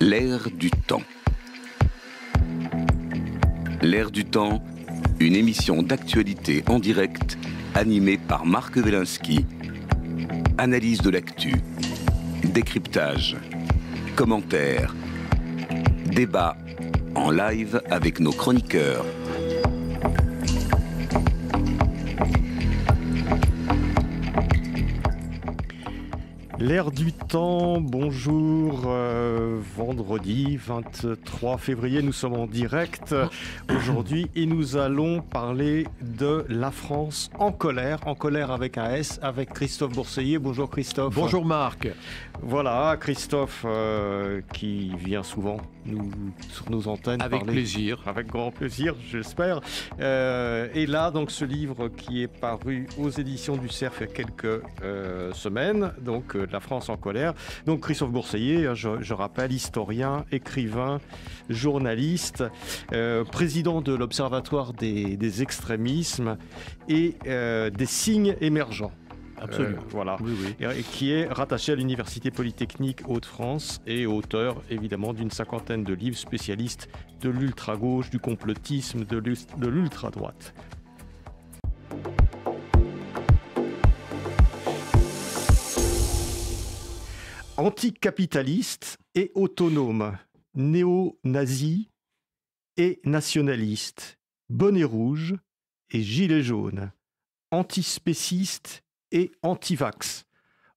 L'ère du temps. L'ère du temps, une émission d'actualité en direct animée par Marc Velinsky. Analyse de l'actu, décryptage, commentaires, débat en live avec nos chroniqueurs. L'air du temps, bonjour, euh, vendredi 23 février, nous sommes en direct aujourd'hui et nous allons parler de la France en colère, en colère avec AS, avec Christophe Bourseillet. Bonjour Christophe. Bonjour Marc. Voilà, Christophe euh, qui vient souvent nous, sur nos antennes. Avec plaisir. Avec grand plaisir, j'espère. Euh, et là, donc ce livre qui est paru aux éditions du CERF il y a quelques semaines, donc France en colère. Donc Christophe Bourseiller, hein, je, rappelle, historien, écrivain, journaliste, euh, président de l'Observatoire des, extrémismes et euh, des signes émergents. Absolument. Euh, voilà. Et, qui est rattaché à l'Université Polytechnique Hauts-de-France et auteur évidemment d'une cinquantaine de livres spécialistes de l'ultra-gauche, du complotisme, de l'ultra-droite. anticapitaliste et autonome, néo-nazi et nationaliste, bonnet rouge et gilet jaune, antispéciste et antivax.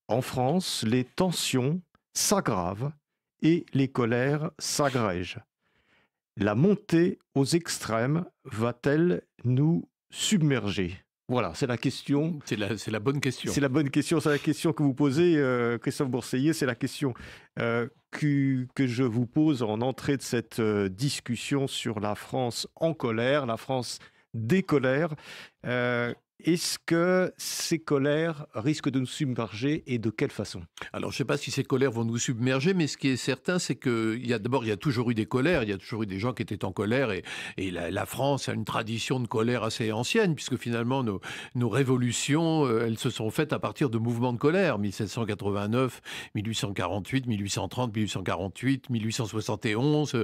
En France, les tensions s'aggravent et les colères s'agrègent. La montée aux extrêmes va-t-elle nous submerger voilà, c'est la question. C'est la, bonne question. C'est la bonne question. C'est la question que vous posez, euh, Christophe Bourseillet. C'est la question euh, que, je vous pose en entrée de cette euh, discussion sur la France en colère, la France des colères. Est-ce que ces colères risquent de nous submerger et de quelle façon Alors, je ne sais pas si ces colères vont nous submerger, mais ce qui est certain, c'est que y a d'abord, il y a toujours eu des colères, il y a toujours eu des gens qui étaient en colère, et, et la, France a une tradition de colère assez ancienne, puisque finalement nos, révolutions, euh, elles se sont faites à partir de mouvements de colère, 1789, 1848, 1830, 1848, 1871,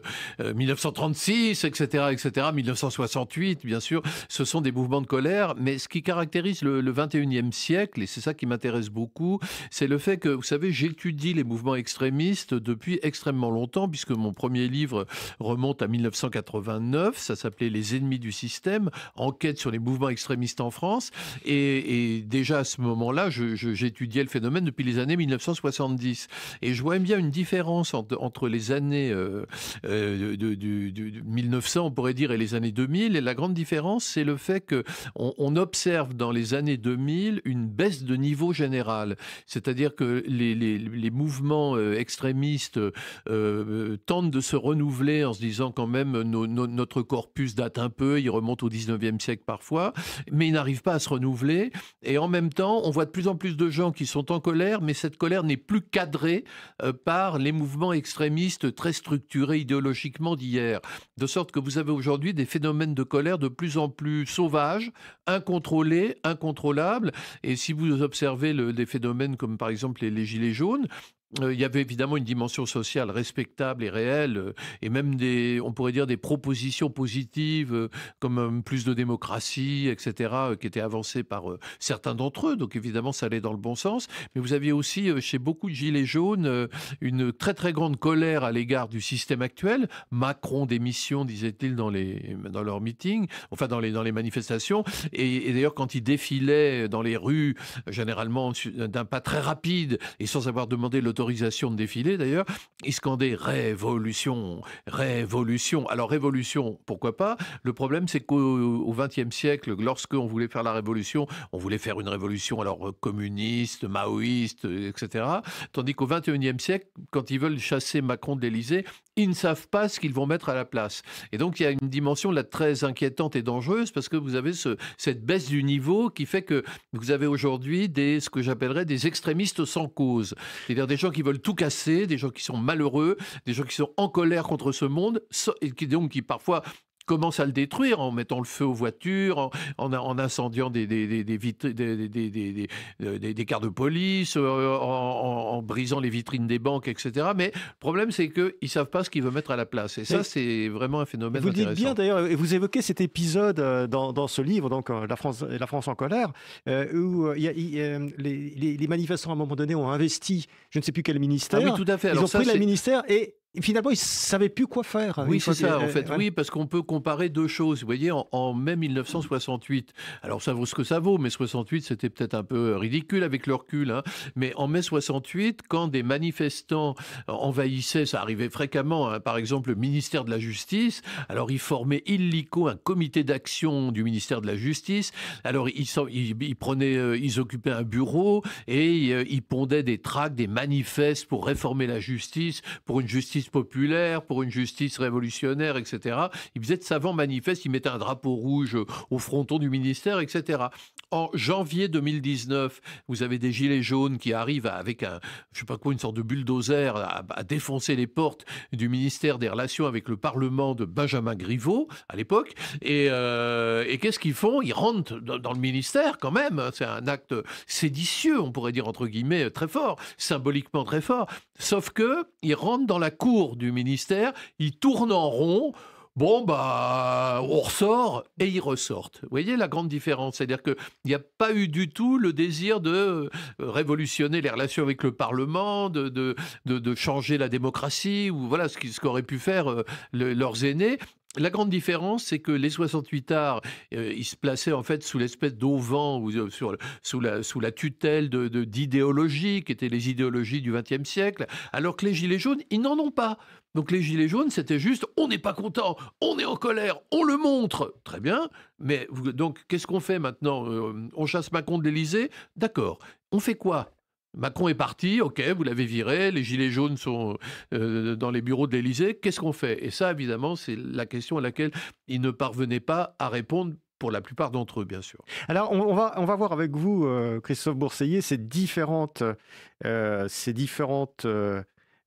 1936, etc., etc., 1968, bien sûr, ce sont des mouvements de colère, mais ce qui caractérise le, XXIe 21e siècle, et c'est ça qui m'intéresse beaucoup, c'est le fait que, vous savez, j'étudie les mouvements extrémistes depuis extrêmement longtemps, puisque mon premier livre remonte à 1989, ça s'appelait Les ennemis du système, enquête sur les mouvements extrémistes en France, et, déjà à ce moment-là, j'étudiais le phénomène depuis les années 1970, et je vois bien une différence entre, les années euh, 1900, euh, on pourrait dire, et les années 2000, et la grande différence, c'est le fait que on observe dans les années 2000 une baisse de niveau général. C'est-à-dire que les, mouvements euh, extrémistes euh, euh, tentent de se renouveler en se disant quand même notre corpus date un peu, il remonte au 19e siècle parfois, mais il n'arrive pas à se renouveler. Et en même temps, on voit de plus en plus de gens qui sont en colère, mais cette colère n'est plus cadrée par les mouvements extrémistes très structurés idéologiquement d'hier. De sorte que vous avez aujourd'hui des phénomènes de colère de plus en plus sauvages, incontrôlés incontrôlable. Et si vous observez le, des phénomènes comme par exemple les gilets jaunes, euh, il y avait évidemment une dimension sociale respectable et réelle, euh, et même des, on pourrait dire des propositions positives, euh, comme plus de démocratie, etc., qui étaient avancées par certains d'entre eux. Donc évidemment, ça allait dans le bon sens. Mais vous aviez aussi, chez beaucoup de gilets jaunes, une très très grande colère à l'égard du système actuel. Macron démission, disait-il dans les dans leurs meetings, enfin dans les dans les manifestations. Et, et d'ailleurs, quand il défilait dans les rues, généralement d'un pas très rapide et sans avoir demandé l'autorisation autorisation de défiler d'ailleurs, ils scandaient révolution, révolution. Alors révolution, pourquoi pas Le problème, c'est qu'au XXe siècle, lorsqu'on voulait faire la révolution, on voulait faire une révolution alors communiste, maoïste, etc. Tandis qu'au XXIe siècle, quand ils veulent chasser Macron de l'Élysée, ils ne savent pas ce qu'ils vont mettre à la place. Et donc il y a une dimension là très inquiétante et dangereuse parce que vous avez cette baisse du niveau qui fait que vous avez aujourd'hui des ce que j'appellerais des extrémistes sans cause, c'est-à-dire des gens qui veulent tout casser, des gens qui sont malheureux, des gens qui sont en colère contre ce monde et donc qui parfois commence à le détruire en mettant le feu aux voitures, en, incendiant des, des, des, cars de police, euh, en, brisant les vitrines des banques, etc. Mais le problème, c'est qu'ils ne savent pas ce qu'ils veulent mettre à la place. Et ça, c'est vraiment un phénomène vous Vous dites bien d'ailleurs, et vous évoquez cet épisode euh, dans, ce livre, donc euh, La France, la France en colère, où les, manifestants, à un moment donné, ont investi, je ne sais plus quel ministère. Ah tout à fait. Ils ont pris le ministère et finalement, ils ne savaient plus quoi faire. Hein. Oui, c'est ça, en fait. Euh, oui, parce qu'on peut comparer deux choses. Vous voyez, en, mai 1968, alors ça vaut ce que ça vaut, mais 68, c'était peut-être un peu euh, ridicule avec le recul. Hein. Mais en mai 68, quand des manifestants euh, envahissaient, ça arrivait fréquemment, hein, par exemple, le ministère de la Justice, alors ils formaient illico un comité d'action du ministère de la Justice. Alors, ils, prenaient, ils occupaient un bureau et ils pondaient des tracts, des manifestes pour réformer la justice, pour une justice populaire, pour une justice révolutionnaire, etc. Il faisait de savants manifestes, il mettait un drapeau rouge au fronton du ministère, etc. En janvier 2019, vous avez des gilets jaunes qui arrivent avec un, je sais pas quoi, une sorte de bulldozer à, défoncer les portes du ministère des Relations avec le Parlement de Benjamin Griveaux à l'époque. Et, euh, et qu'est-ce qu'ils font Ils rentrent dans le ministère quand même. C'est un acte séditieux, on pourrait dire entre guillemets, très fort, symboliquement très fort. Sauf que ils rentrent dans la cour du ministère, ils tournent en rond. Bon, bah, on ressort et ils ressortent. Vous voyez la grande différence C'est-à-dire qu'il n'y a pas eu du tout le désir de euh, révolutionner les relations avec le Parlement, de, de, changer la démocratie, ou voilà ce qu'auraient pu faire euh, leurs aînés. La grande différence, c'est que les 68 arts, euh, ils se plaçaient en fait sous l'espèce d'auvent ou euh, sous, la, tutelle d'idéologies de, qui étaient les idéologies du XXe siècle, alors que les Gilets jaunes, ils n'en ont pas. Donc les Gilets jaunes, c'était juste on n'est pas content, on est en colère, on le montre. Très bien, mais donc qu'est-ce qu'on fait maintenant euh, On chasse Macron de l'Élysée D'accord. On fait quoi Macron est parti, ok, vous l'avez viré, les gilets jaunes sont euh, dans les bureaux de l'Elysée, qu'est-ce qu'on fait Et ça, évidemment, c'est la question à laquelle ils ne parvenaient pas à répondre pour la plupart d'entre eux, bien sûr. Alors, on, va, on va voir avec vous, euh, Christophe Bourseillet, ces différentes, euh, ces différentes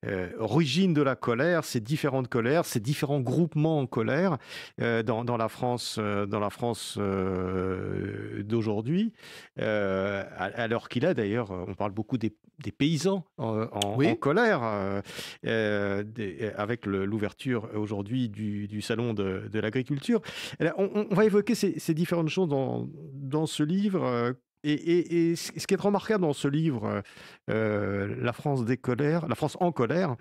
euh, origine de la colère, ces différentes colères, ces différents groupements en colère euh, dans, la France, euh, dans la France d'aujourd'hui, alors qu'il a d'ailleurs, on parle beaucoup des, paysans en, colère, avec l'ouverture aujourd'hui du, salon de, l'agriculture. On, va évoquer ces, différentes choses dans ce livre et, ce qui est remarquable dans ce livre, euh, euh, La France des colères, La France en colère,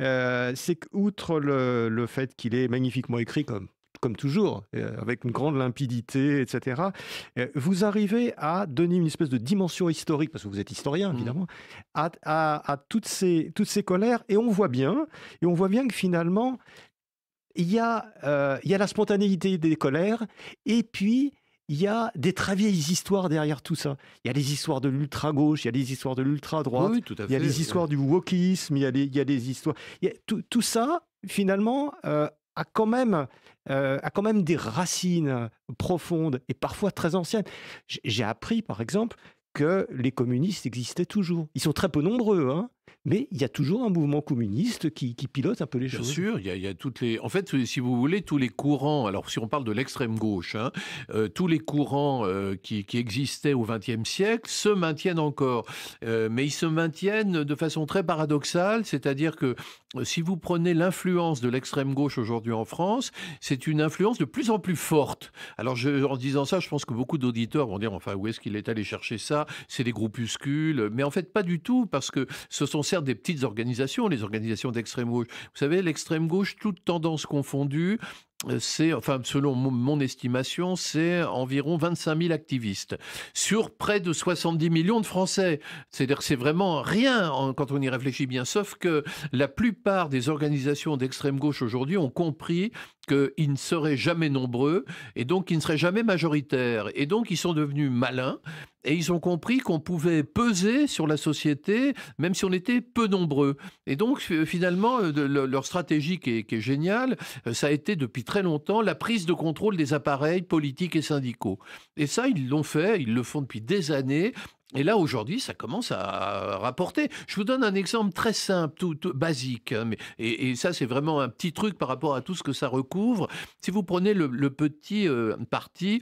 euh, c'est qu'outre le, le, fait qu'il est magnifiquement écrit comme, comme toujours, avec une grande limpidité, etc., vous arrivez à donner une espèce de dimension historique, parce que vous êtes historien mmh. évidemment, à, à, toutes, ces, toutes ces colères, et on voit bien, et on voit bien que finalement, il y, a, il y a la spontanéité des colères, et puis il y a des très vieilles histoires derrière tout ça. Il y a les histoires de l'ultra-gauche, il y a les histoires de l'ultra-droite, il y a les histoires du wokisme, il y a des il histoires... tout, ça, finalement, euh, a, quand même, euh, a quand même des racines profondes et parfois très anciennes. J'ai appris, par exemple, que les communistes existaient toujours. Ils sont très peu nombreux, hein, mais il y a toujours un mouvement communiste qui, pilote un peu les choses. Bien sûr, il y, a, toutes les. En fait, si vous voulez, tous les courants. Alors, si on parle de l'extrême gauche, hein, euh, tous les courants euh, qui, existaient au XXe siècle se maintiennent encore, euh, mais ils se maintiennent de façon très paradoxale. C'est-à-dire que si vous prenez l'influence de l'extrême gauche aujourd'hui en France, c'est une influence de plus en plus forte. Alors, je, en disant ça, je pense que beaucoup d'auditeurs vont dire enfin, où est-ce qu'il est allé chercher ça C'est des groupuscules, mais en fait, pas du tout, parce que ce sont on sert des petites organisations, les organisations d'extrême gauche. Vous savez, l'extrême gauche, toutes tendances confondues, euh, c'est, enfin, selon mon estimation, c'est environ 25 000 activistes sur près de 70 millions de Français. C'est-à-dire, c'est vraiment rien quand on y réfléchit bien, sauf que la plupart des organisations d'extrême gauche aujourd'hui ont compris qu'ils ne seraient jamais nombreux et donc ils ne seraient jamais majoritaires. Et donc, ils sont devenus malins et ils ont compris qu'on pouvait peser sur la société, même si on était peu nombreux. Et donc, euh, finalement, euh, leur stratégie qui est, qui géniale, ça a été depuis très longtemps la prise de contrôle des appareils politiques et syndicaux. Et ça, ils l'ont fait, ils le font depuis des années. Et là, aujourd'hui, ça commence à rapporter. Je vous donne un exemple très simple, tout, basique. Hein, et, ça, c'est vraiment un petit truc par rapport à tout ce que ça recouvre. Si vous prenez le, petit euh, parti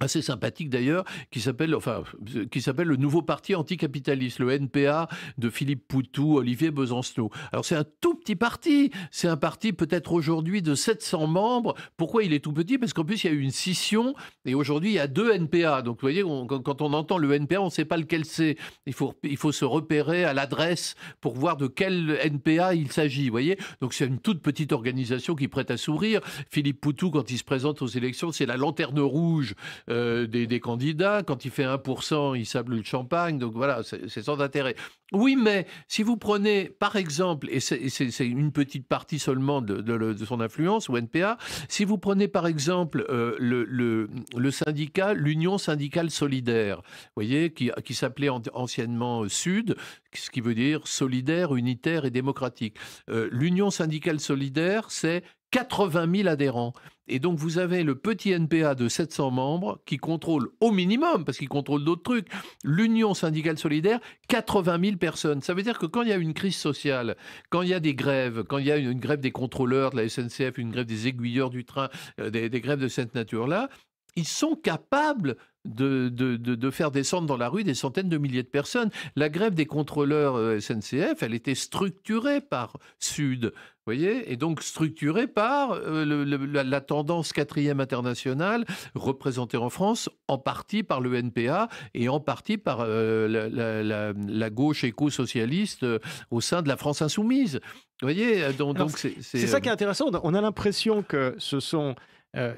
assez sympathique d'ailleurs, qui s'appelle enfin, qui s'appelle le nouveau parti anticapitaliste, le NPA de Philippe Poutou, Olivier Besancenot. Alors c'est un tout petit parti, c'est un parti peut-être aujourd'hui de 700 membres. Pourquoi il est tout petit Parce qu'en plus il y a eu une scission et aujourd'hui il y a deux NPA. Donc vous voyez, quand on entend le NPA, on ne sait pas lequel c'est. Il faut il faut se repérer à l'adresse pour voir de quel NPA il s'agit. Vous voyez, donc c'est une toute petite organisation qui prête à sourire. Philippe Poutou quand il se présente aux élections, c'est la lanterne rouge euh, des, candidats. Quand il fait 1%, il sable le champagne. Donc voilà, c'est sans intérêt. Oui, mais si vous prenez, par exemple, et c'est une petite partie seulement de, son influence, ou NPA, si vous prenez par exemple euh, le, syndicat, l'Union syndicale solidaire, vous voyez, qui, s'appelait anciennement Sud, ce qui veut dire solidaire, unitaire et démocratique. Euh, L'Union syndicale solidaire, c'est 80 000 adhérents. Et donc, vous avez le petit NPA de 700 membres qui contrôle au minimum, parce qu'il contrôle d'autres trucs, l'Union syndicale solidaire, 80 000 personnes. Ça veut dire que quand il y a une crise sociale, quand il y a des grèves, quand il y a une, grève des contrôleurs de la SNCF, une grève des aiguilleurs du train, euh, des, grèves de cette nature-là, ils sont capables de, de, de, faire descendre dans la rue des centaines de milliers de personnes. La grève des contrôleurs euh, SNCF, elle était structurée par Sud, voyez, et donc structurée par euh, la, tendance quatrième internationale, représentée en France en partie par le NPA et en partie par euh, la, gauche éco-socialiste au sein de la France insoumise. Vous voyez, donc c'est ça qui est intéressant. On a l'impression que ce sont euh,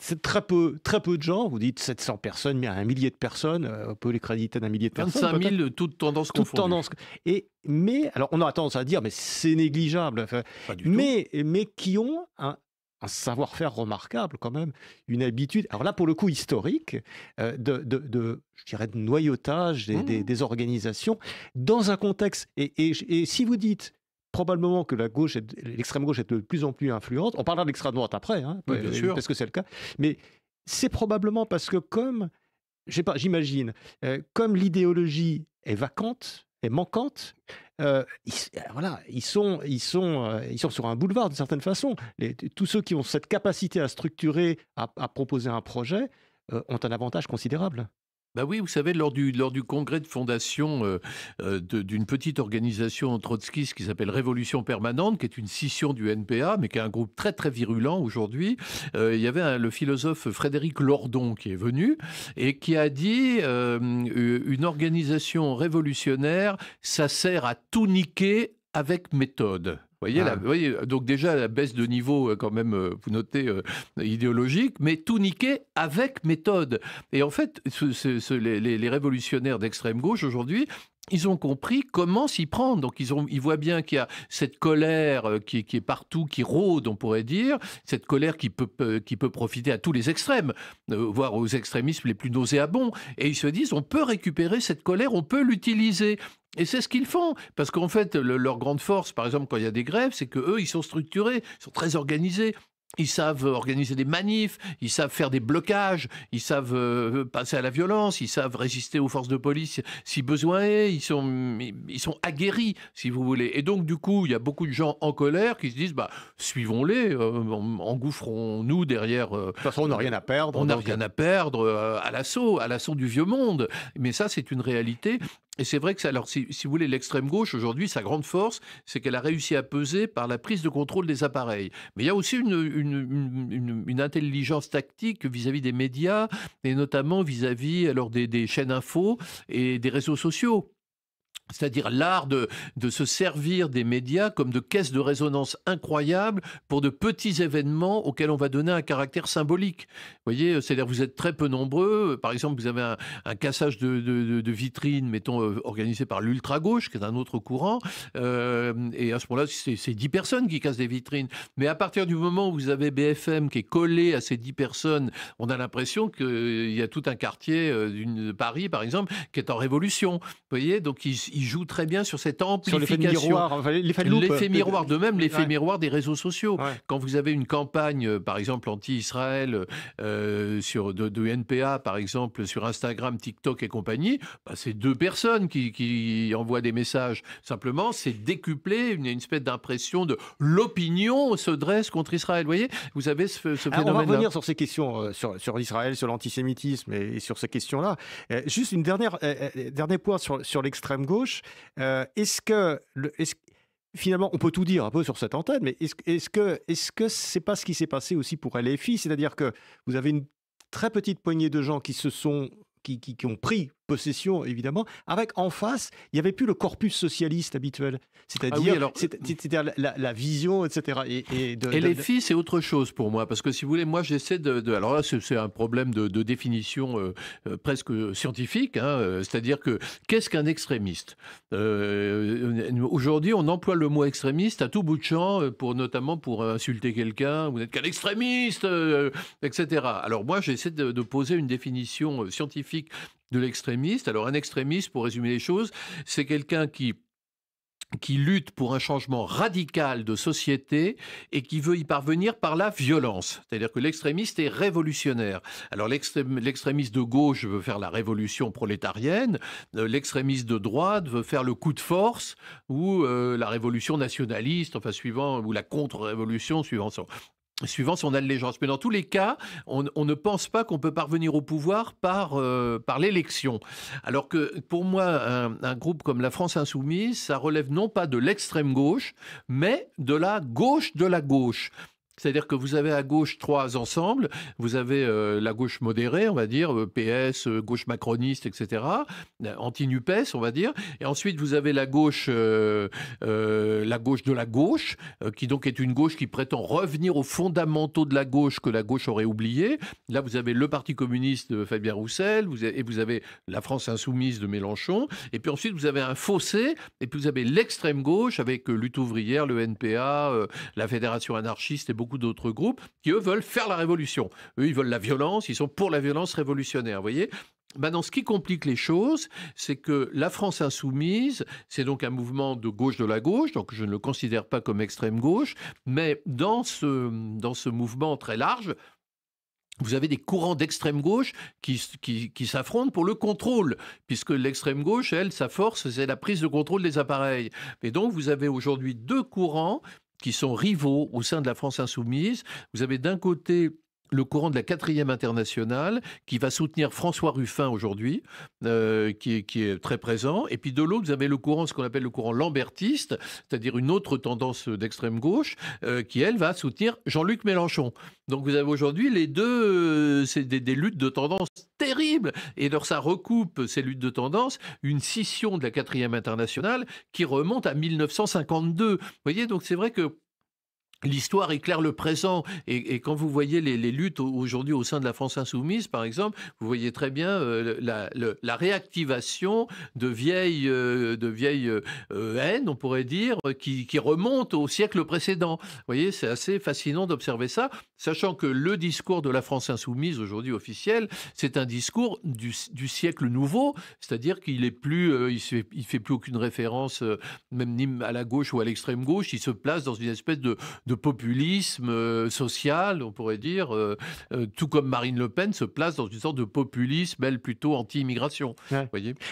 c'est très peu, très peu de gens. Vous dites 700 personnes, mais un millier de personnes, euh, on peut les créditer d'un millier de personnes. 25 000, toutes tendances toutes Et, mais, alors on a tendance à dire, mais c'est négligeable. mais, mais qui ont un, savoir-faire remarquable quand même, une habitude, alors là pour le coup historique, euh, de, de, je dirais, de noyautage des, des, mmh. organisations dans un contexte. et, et si vous dites probablement que la gauche, l'extrême gauche est de plus en plus influente. On parlera de l'extrême droite après, hein, euh, parce que c'est le cas. Mais c'est probablement parce que comme, pas, j'imagine, euh, comme l'idéologie est vacante, est manquante, euh, ils, voilà, ils sont, ils sont, ils sont sur un boulevard d'une certaine façon. Les, tous ceux qui ont cette capacité à structurer, à proposer un projet, ont un avantage considérable. Ben oui, vous savez, lors du, congrès de fondation euh, euh, d'une petite organisation trotskiste qui s'appelle Révolution Permanente, qui est une scission du NPA, mais qui est un groupe très très virulent aujourd'hui, euh, il y avait le philosophe Frédéric Lordon qui est venu et qui a dit une organisation révolutionnaire, ça sert à tout niquer avec méthode voyez, ah. voyez, donc déjà la baisse de niveau, euh, quand même, euh, vous notez, euh, idéologique, mais tout niqué avec méthode. Et en fait, les, révolutionnaires d'extrême gauche aujourd'hui, ils ont compris comment s'y prendre. Donc ils, voient bien qu'il y a cette colère euh, qui, est partout, qui rôde, on pourrait dire, cette colère qui peut, euh, profiter à tous les extrêmes, euh, voire aux extrémismes les plus nauséabonds. Et ils se disent, on peut récupérer cette colère, on peut l'utiliser. Et c'est ce qu'ils font, parce qu'en fait, leur grande force, par exemple, quand il y a des grèves, c'est qu'eux, eux, ils sont structurés, ils sont très organisés. Ils savent organiser des manifs, ils savent faire des blocages, ils savent euh, passer à la violence, ils savent résister aux forces de police si besoin est, ils sont, ils sont aguerris, si vous voulez. Et donc, du coup, il y a beaucoup de gens en colère qui se disent, bah, suivons-les, euh, engouffrons-nous derrière... Euh, de toute façon, on n'a rien à perdre. On n'a rien à perdre à l'assaut, à l'assaut du vieux monde. Mais ça, c'est une réalité et c'est vrai que alors si, vous voulez, l'extrême gauche aujourd'hui, sa grande force, c'est qu'elle a réussi à peser par la prise de contrôle des appareils. Mais il y a aussi une, intelligence tactique vis-à-vis des médias et notamment vis-à-vis alors des, des chaînes info et des réseaux sociaux c'est-à-dire l'art de, se servir des médias comme de caisses de résonance incroyables pour de petits événements auxquels on va donner un caractère symbolique. Vous voyez, euh, c'est-à-dire vous êtes très peu nombreux. Euh, par exemple, vous avez un, cassage de, vitrines, mettons, euh, organisé par l'ultra-gauche, qui est un autre courant. et à ce moment-là, c'est dix personnes qui cassent des vitrines. Mais à partir du moment où vous avez BFM qui est collé à ces dix personnes, on a l'impression qu'il y a tout un quartier de Paris, par exemple, qui est en révolution. Vous voyez, donc ils il joue très bien sur cette amplification. Sur miroir, l'effet miroir, de même l'effet miroir des réseaux sociaux. Quand vous avez une campagne, euh, par exemple, anti-Israël, euh, euh, sur de, NPA, par exemple, sur Instagram, TikTok et compagnie, bah, c'est deux personnes qui, envoient des messages. Simplement, c'est décuplé, Il y a une espèce d'impression de l'opinion se dresse contre Israël. Vous voyez, vous avez ce, phénomène. on va revenir sur ces questions, sur, Israël, sur l'antisémitisme et, sur ces questions-là. juste une dernière, dernier point sur l'extrême gauche. Euh, est-ce que, finalement, on peut tout dire un peu sur cette antenne, mais est-ce, que que c'est pas ce qui s'est passé aussi pour LFI C'est-à-dire que vous avez une très petite poignée de gens qui se sont qui ont pris possession, évidemment, avec en face, il n'y avait plus le corpus socialiste habituel. C'est-à-dire ah euh, la, vision, etc. Et, et les filles, c'est autre chose pour moi, parce que si vous voulez, moi j'essaie de, Alors là, c'est un problème de, définition euh, euh, presque scientifique, hein, c'est-à-dire que qu'est-ce qu'un extrémiste Aujourd'hui, on emploie le mot extrémiste à tout bout de champ, pour, notamment pour insulter quelqu'un, vous n'êtes qu'un extrémiste, etc. Alors moi, j'essaie de, poser une définition scientifique de l'extrémiste. Alors un extrémiste, pour résumer les choses, c'est quelqu'un qui qui lutte pour un changement radical de société et qui veut y parvenir par la violence. C'est-à-dire que l'extrémiste est révolutionnaire. Alors l'extrémiste de gauche veut faire la révolution prolétarienne, euh, l'extrémiste de droite veut faire le coup de force ou euh, la révolution nationaliste, enfin suivant, ou la contre-révolution suivant son, suivant son allégeance. Mais dans tous les cas, on, ne pense pas qu'on peut parvenir au pouvoir par, euh, par l'élection. Alors que pour moi, un, groupe comme la France Insoumise, ça relève non pas de l'extrême gauche, mais de la gauche de la gauche. C'est-à-dire que vous avez à gauche trois ensembles. Vous avez euh, la gauche modérée, on va dire, euh, PS, euh, gauche macroniste, etc., anti-NUPES, on va dire. Et ensuite, vous avez la gauche, la gauche de la gauche, qui donc est une gauche qui prétend revenir aux fondamentaux de la gauche que la gauche aurait oublié. Là, vous avez le Parti communiste de Fabien Roussel, vous et vous avez la France insoumise de Mélenchon. Et puis ensuite, vous avez un fossé, et puis vous avez l'extrême gauche avec lutte ouvrière, le NPA, la Fédération anarchiste et beaucoup beaucoup d'autres groupes qui, eux, veulent faire la révolution. Eux, ils veulent la violence, ils sont pour la violence révolutionnaire, vous voyez Maintenant, ce qui complique les choses, c'est que la France insoumise, c'est donc un mouvement de gauche de la gauche, donc je ne le considère pas comme extrême gauche, mais dans ce, dans ce mouvement très large, vous avez des courants d'extrême gauche qui, qui s'affrontent pour le contrôle, puisque l'extrême gauche, elle, sa force, c'est la prise de contrôle des appareils. Et donc, vous avez aujourd'hui deux courants qui sont rivaux au sein de la France insoumise. Vous avez d'un côté le courant de la quatrième internationale qui va soutenir François Ruffin aujourd'hui, euh, qui, qui, est très présent. Et puis de l'autre, vous avez le courant, ce qu'on appelle le courant lambertiste, c'est-à-dire une autre tendance d'extrême gauche, euh, qui elle va soutenir Jean-Luc Mélenchon. Donc vous avez aujourd'hui les deux, euh, c'est des, des, luttes de tendance terribles. Et alors ça recoupe ces luttes de tendance, une scission de la quatrième internationale qui remonte à 1952. Vous voyez, donc c'est vrai que L'histoire éclaire le présent. Et, quand vous voyez les, luttes aujourd'hui au sein de la France insoumise, par exemple, vous voyez très bien euh, la, réactivation de vieilles, euh, de vieilles euh, haines, on pourrait dire, qui, qui remontent au siècle précédent. Vous voyez, c'est assez fascinant d'observer ça, sachant que le discours de la France insoumise aujourd'hui officiel, c'est un discours du, du siècle nouveau, c'est-à-dire qu'il est plus, il fait, plus aucune référence, même ni à la gauche ou à l'extrême gauche. Il se place dans une espèce de populisme euh, social, on pourrait dire, euh, euh, tout comme Marine Le Pen se place dans une sorte de populisme, elle plutôt anti-immigration.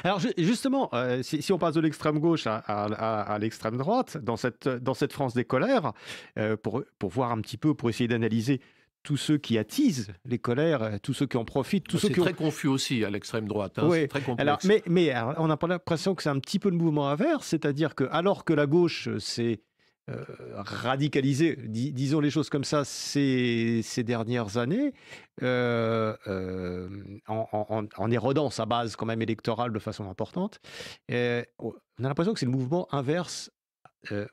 Alors justement, si, on passe de l'extrême gauche à, l'extrême droite, dans cette, France des colères, pour, voir un petit peu, pour essayer d'analyser tous ceux qui attisent les colères, tous ceux qui en profitent, tous ah, ceux qui très confus aussi à l'extrême droite. Hein, très complexe. mais, mais on a l'impression que c'est un petit peu le mouvement inverse, c'est-à-dire que alors que la gauche c'est... Euh, radicalisé, disons les choses comme ça, ces, ces dernières années, euh, euh, en, érodant sa base quand même électorale de façon importante. Et on a l'impression que c'est le mouvement inverse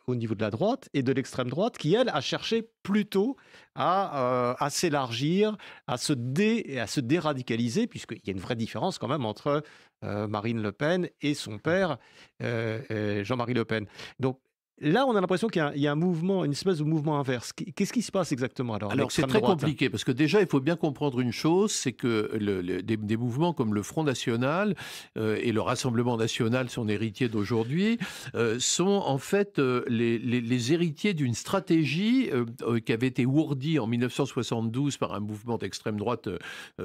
au niveau de la droite et de l'extrême droite qui, elle, a cherché plutôt à, à s'élargir, à se, dé, à se déradicaliser, puisqu'il y a une vraie différence quand même entre Marine Le Pen et son père, Jean-Marie Le Pen. Donc Là, on a l'impression qu'il y, a un mouvement, une espèce de mouvement inverse. Qu'est-ce qui se passe exactement alors Alors, c'est très compliqué, parce que déjà, il faut bien comprendre une chose, c'est que des, mouvements comme le Front National euh, et le Rassemblement National, son héritier d'aujourd'hui, euh, sont en fait euh, les, héritiers d'une stratégie qui avait été ourdie en 1972 par un mouvement d'extrême droite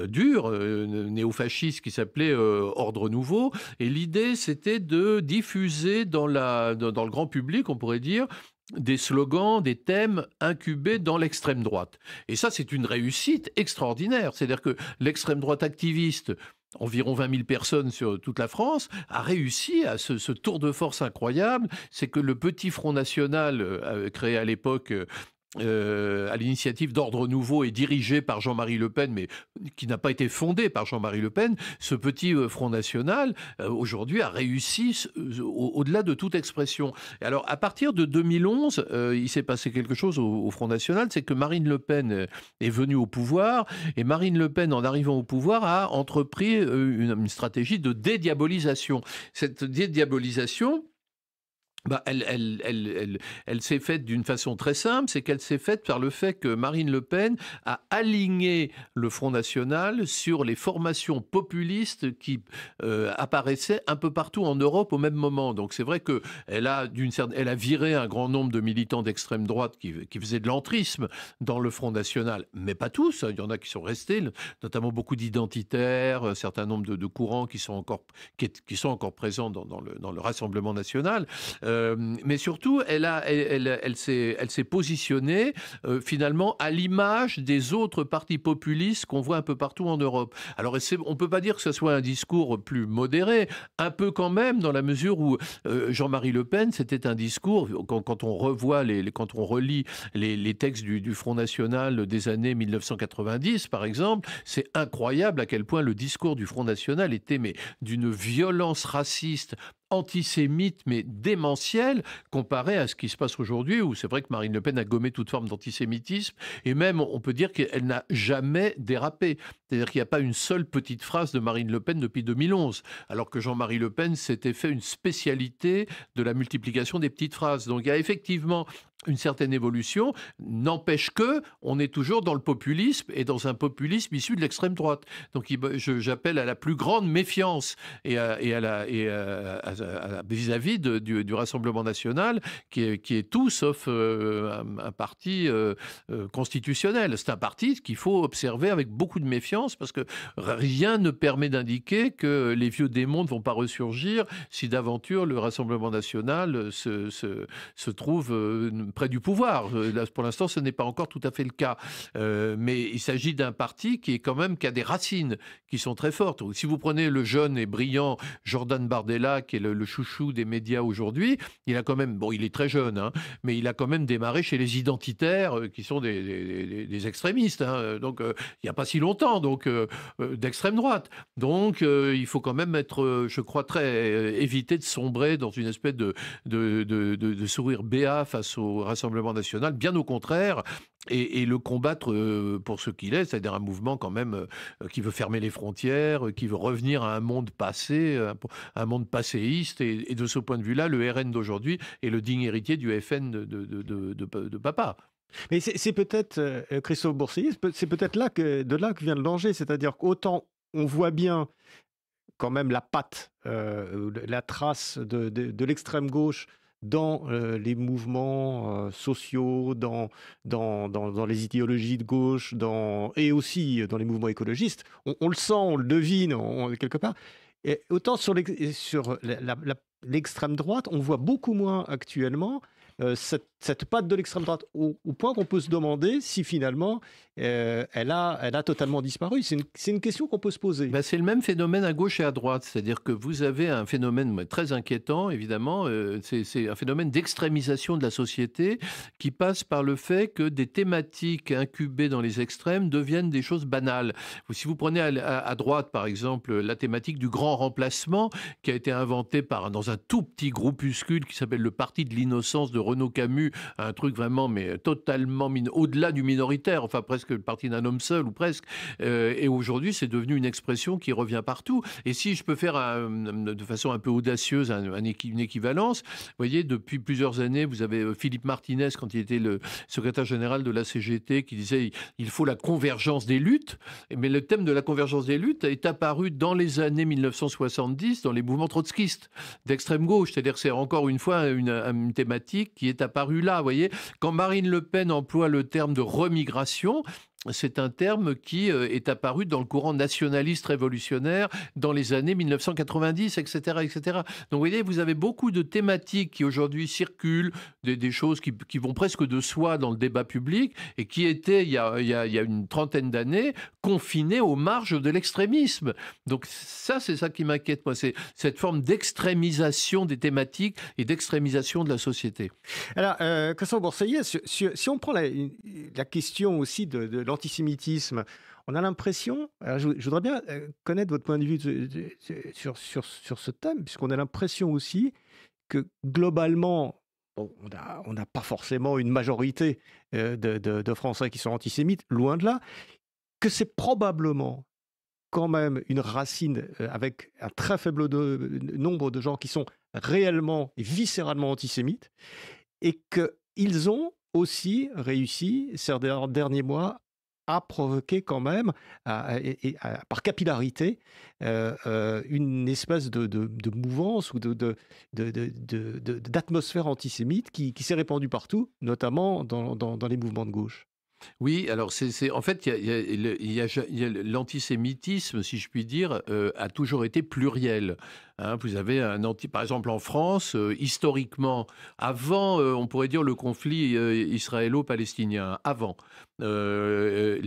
dur, néo-fasciste, qui s'appelait Ordre Nouveau. Et l'idée, c'était de diffuser dans, la, dans, le grand public, on dire, des slogans, des thèmes incubés dans l'extrême droite. Et ça, c'est une réussite extraordinaire. C'est-à-dire que l'extrême droite activiste, environ 20 000 personnes sur toute la France, a réussi à ce, tour de force incroyable. C'est que le petit Front National euh, euh, créé à l'époque euh, euh, à l'initiative d'Ordre Nouveau et dirigé par Jean-Marie Le Pen, mais qui n'a pas été fondé par Jean-Marie Le Pen, ce petit euh, Front National, euh, aujourd'hui, a réussi au-delà de toute expression. alors, à partir de 2011, il s'est passé quelque chose au, Front National, c'est que Marine Le Pen est venue au pouvoir, et Marine Le Pen, en arrivant au pouvoir, a entrepris une stratégie de dédiabolisation. Cette dédiabolisation, bah, elle, elle, s'est faite d'une façon très simple, c'est qu'elle s'est faite par le fait que Marine Le Pen a aligné le Front National sur les formations populistes qui euh, apparaissaient un peu partout en Europe au même moment. Donc c'est vrai qu'elle a, a viré un grand nombre de militants d'extrême droite qui, faisaient de l'entrisme dans le Front National, mais pas tous, hein, il y en a qui sont restés, notamment beaucoup d'identitaires, un certain nombre de, courants qui sont encore, qui, sont encore présents dans, le, dans le Rassemblement National. Euh, euh, mais surtout, elle, a, elle, elle s'est positionnée euh, finalement à l'image des autres partis populistes qu'on voit un peu partout en Europe. Alors, on ne peut pas dire que ce soit un discours plus modéré, un peu quand même, dans la mesure où euh, Jean-Marie Le Pen, c'était un discours, quand, on revoit, les, quand on relit les, textes du, du, Front National des années 1990, par exemple, c'est incroyable à quel point le discours du Front National était mais d'une violence raciste antisémite, mais démentiel, comparé à ce qui se passe aujourd'hui, où c'est vrai que Marine Le Pen a gommé toute forme d'antisémitisme, et même on peut dire qu'elle n'a jamais dérapé. C'est-à-dire qu'il n'y a pas une seule petite phrase de Marine Le Pen depuis 2011, alors que Jean-Marie Le Pen s'était fait une spécialité de la multiplication des petites phrases. Donc il y a effectivement une certaine évolution. N'empêche que on est toujours dans le populisme et dans un populisme issu de l'extrême droite. Donc j'appelle à la plus grande méfiance et à, et vis-à-vis du, Rassemblement national qui est, tout sauf euh, un, parti euh, euh, constitutionnel. C'est un parti qu'il faut observer avec beaucoup de méfiance parce que rien ne permet d'indiquer que les vieux démons ne vont pas ressurgir si d'aventure le Rassemblement national se, se, trouve près du pouvoir. Euh, pour l'instant, ce n'est pas encore tout à fait le cas. Euh, mais il s'agit d'un parti qui est quand même qui a des racines qui sont très fortes. Si vous prenez le jeune et brillant Jordan Bardella, qui est le, chouchou des médias aujourd'hui, il a quand même, bon, il est très jeune, hein, mais il a quand même démarré chez les identitaires, euh, qui sont des, extrémistes. Hein. donc, il n'y a pas si longtemps, donc d'extrême droite. Donc, il faut quand même être, je crois, très éviter de sombrer dans une espèce de, de, de sourire béat face aux Rassemblement national, bien au contraire, et, le combattre euh, pour ce qu'il est, c'est-à-dire un mouvement quand même euh, qui veut fermer les frontières, euh, qui veut revenir à un monde passé, un monde passéiste, et, de ce point de vue-là, le RN d'aujourd'hui est le digne héritier du FN de, de, papa. Mais c'est peut-être, Christophe Boursier, c'est peut-être là que, de là que vient le danger. C'est-à-dire qu'autant on voit bien quand même la patte, la trace de, de l'extrême gauche dans euh, les mouvements euh, sociaux, dans, dans, dans, les idéologies de gauche, dans, et aussi euh, dans les mouvements écologistes. On, le sent, on le devine on, quelque part. Et autant sur l'extrême droite, on voit beaucoup moins actuellement euh, cette, patte de l'extrême droite, au, point qu'on peut se demander si finalement euh, elle, a, totalement disparu. C'est une, question qu'on peut se poser. Ben, c'est le même phénomène à gauche et à droite, c'est-à-dire que vous avez un phénomène très inquiétant, évidemment, euh, c'est un phénomène d'extrémisation de la société qui passe par le fait que des thématiques incubées dans les extrêmes deviennent des choses banales. Si vous prenez à, droite, par exemple, la thématique du grand remplacement qui a été inventée dans un tout petit groupuscule qui s'appelle le Parti de l'innocence de Renaud Camus, un truc vraiment, mais euh, totalement au-delà du minoritaire, enfin presque le parti d'un homme seul ou presque. Euh, et aujourd'hui, c'est devenu une expression qui revient partout. Et si je peux faire de façon un peu audacieuse une équivalence, vous voyez, depuis plusieurs années, vous avez euh, Philippe Martinez, quand il était le secrétaire général de la CGT, qui disait il faut la convergence des luttes. Mais le thème de la convergence des luttes est apparu dans les années 1970 dans les mouvements trotskistes d'extrême gauche. C'est-à-dire c'est encore une fois une thématique qui est apparu là. Vous voyez, quand Marine Le Pen emploie le terme de remigration, c'est un terme qui euh, est apparu dans le courant nationaliste révolutionnaire dans les années 1990, etc., etc. Donc vous voyez, vous avez beaucoup de thématiques qui aujourd'hui circulent, des, choses qui, vont presque de soi dans le débat public et qui étaient, il y a, une trentaine d'années, confinées aux marges de l'extrémisme. Donc ça, c'est ça qui m'inquiète, moi, c'est cette forme d'extrémisation des thématiques et d'extrémisation de la société. Alors, euh, si, on prend la, question aussi de, de antisémitisme, On a l'impression, je, voudrais bien euh, connaître votre point de vue sur, sur, ce thème, puisqu'on a l'impression aussi que globalement, on n'a pas forcément une majorité euh, de, Français qui sont antisémites, loin de là, que c'est probablement quand même une racine euh, avec un très faible nombre de gens qui sont réellement et viscéralement antisémites, et que ils ont aussi réussi ces derniers mois a provoqué quand même, par capillarité, euh, euh, une espèce de, mouvance ou d'atmosphère antisémite qui, s'est répandue partout, notamment dans les mouvements de gauche. Oui, alors c'est en fait, l'antisémitisme, si je puis dire, euh, a toujours été pluriel. Hein. vous avez un anti, par exemple en France, euh, historiquement, avant, euh, on pourrait dire le conflit israélo-palestinien, avant, vous avez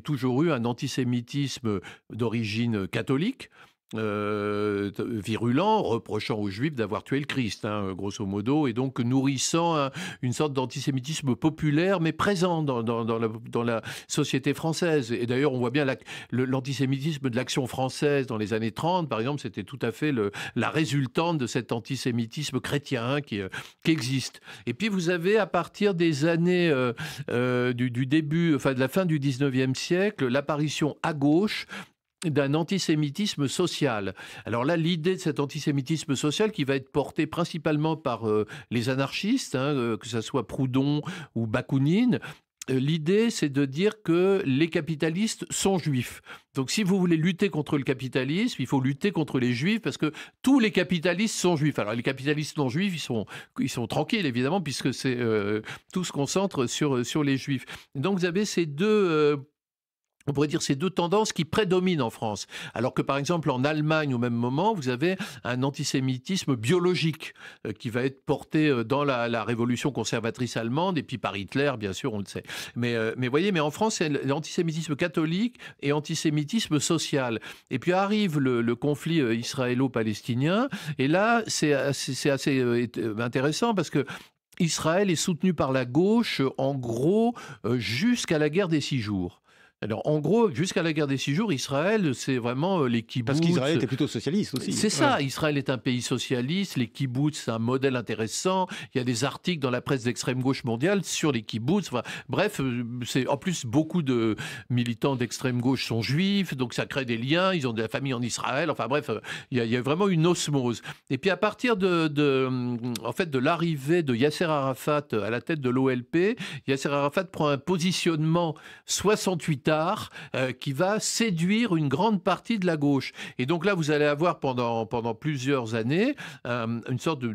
toujours eu un antisémitisme d'origine catholique. Euh, virulent, reprochant aux Juifs d'avoir tué le Christ, hein, grosso modo, et donc nourrissant une sorte d'antisémitisme populaire, mais présent dans, la, société française. Et d'ailleurs, on voit bien l'antisémitisme de l'action française dans les années 30, par exemple, c'était tout à fait le, la résultante de cet antisémitisme chrétien hein, euh, qui, existe. Et puis vous avez, à partir des années euh, du, du, début, enfin de la fin du 19e siècle, l'apparition à gauche d'un antisémitisme social. Alors là, l'idée de cet antisémitisme social qui va être porté principalement par euh, les anarchistes, hein, euh, que ce soit Proudhon ou Bakounine, euh, L'idée, c'est de dire que les capitalistes sont juifs. Donc si vous voulez lutter contre le capitalisme, il faut lutter contre les juifs parce que tous les capitalistes sont juifs. Alors les capitalistes non juifs, ils sont, ils sont tranquilles évidemment puisque c'est tout se concentre sur, sur les juifs. Donc vous avez ces deux on pourrait dire ces deux tendances qui prédominent en France. Alors que par exemple en Allemagne au même moment, vous avez un antisémitisme biologique euh, qui va être porté euh, dans la, révolution conservatrice allemande et puis par Hitler bien sûr, on le sait. Mais euh, mais voyez, mais en France c'est l'antisémitisme catholique et antisémitisme social. Et puis arrive le, conflit israélo-palestinien et là c'est assez, assez intéressant parce que Israël est soutenu par la gauche, en gros, jusqu'à la guerre des six jours. Alors, en gros, jusqu'à la guerre des six jours, Israël, c'est vraiment euh, les kibbutz. Parce qu'Israël était plutôt socialiste aussi. C'est ça. Israël est un pays socialiste. Les kibbutz, c'est un modèle intéressant. Il y a des articles dans la presse d'extrême gauche mondiale sur les kibbutz. bref, euh, c'est en plus beaucoup de militants d'extrême gauche sont juifs, donc ça crée des liens. Ils ont de la famille en Israël. Enfin bref, euh, il y, a, vraiment une osmose. Et puis à partir de, en fait, de l'arrivée de Yasser Arafat à la tête de l'OLP, Yasser Arafat prend un positionnement 68 ans euh, qui va séduire une grande partie de la gauche. Et donc là, vous allez avoir pendant, pendant plusieurs années euh, une sorte de,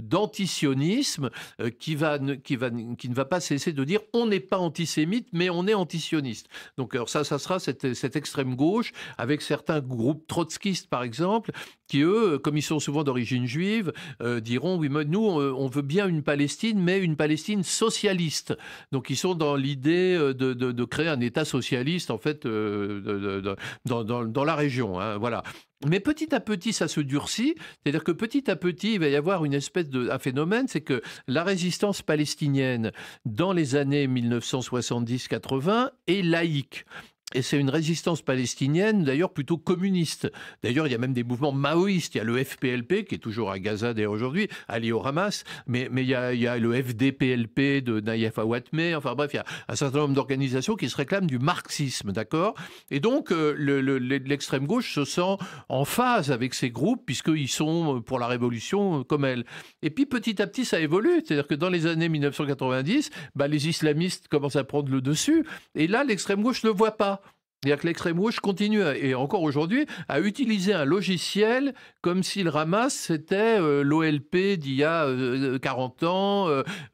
d'antisionisme euh, qui, va, qui, va, qui ne va pas cesser de dire on n'est pas antisémite, mais on est antisioniste. Donc ça, ça sera cette, cette extrême gauche avec certains groupes trotskistes, par exemple, qui, eux, comme ils sont souvent d'origine juive, euh, diront, oui, nous, euh, on veut bien une Palestine, mais une Palestine socialiste. Donc, ils sont dans l'idée euh, de, créer un État socialiste, en fait, dans, la région. Hein, voilà. Mais petit à petit, ça se durcit. C'est-à-dire que petit à petit, il va y avoir une espèce de un phénomène, c'est que la résistance palestinienne dans les années 1970-80 est laïque. Et c'est une résistance palestinienne, d'ailleurs plutôt communiste. D'ailleurs, il y a même des mouvements maoïstes. Il y a le FPLP, qui est toujours à Gaza d'ailleurs aujourd'hui, allié au Hamas, mais, mais il, y a, le FDPLP de Nayef Awatme. Enfin bref, il y a un certain nombre d'organisations qui se réclament du marxisme, d'accord Et donc, euh, l'extrême gauche se sent en phase avec ces groupes, puisqu'ils sont euh, pour la révolution euh, comme elle. Et puis, petit à petit, ça évolue. C'est-à-dire que dans les années 1990, bah, les islamistes commencent à prendre le dessus. Et là, l'extrême gauche ne le voit pas. C'est-à-dire que l'extrême gauche continue, et encore aujourd'hui, à utiliser un logiciel comme s'il ramasse, c'était euh, l'OLP d'il y a 40 euh, euh,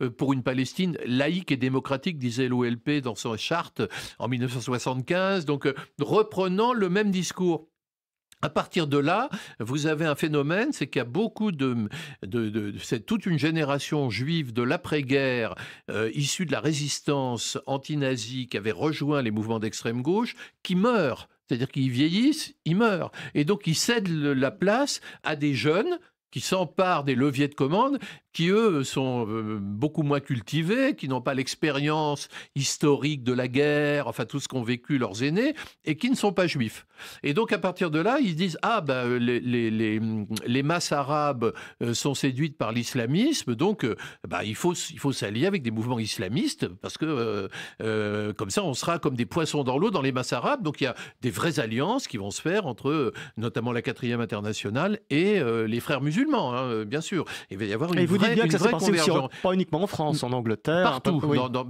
ans pour une Palestine laïque et démocratique, disait l'OLP dans son charte en 1975, donc reprenant le même discours. À partir de là, vous avez un phénomène, c'est qu'il y a beaucoup de, c'est toute une génération juive de l'après-guerre, euh, issue de la résistance anti-nazie qui avait rejoint les mouvements d'extrême gauche, qui meurt. C'est-à-dire qu'ils vieillissent, ils meurent. Et donc ils cèdent la place à des jeunes qui s'emparent des leviers de commande qui, eux, sont euh, beaucoup moins cultivés, qui n'ont pas l'expérience historique de la guerre, enfin tout ce qu'ont vécu leurs aînés, et qui ne sont pas juifs. Et donc, à partir de là, ils disent, ah ben, les, les, les, masses arabes euh, sont séduites par l'islamisme, donc bah il faut, il faut s'allier avec des mouvements islamistes, parce que comme ça, on sera comme des poissons dans l'eau dans les masses arabes. Donc, il y a des vraies alliances qui vont se faire entre notamment la quatrième internationale et les frères musulmans. Hein, euh, bien sûr. Il va y avoir une et vous dites bien que ça hein. pas uniquement en France, en Angleterre. Partout.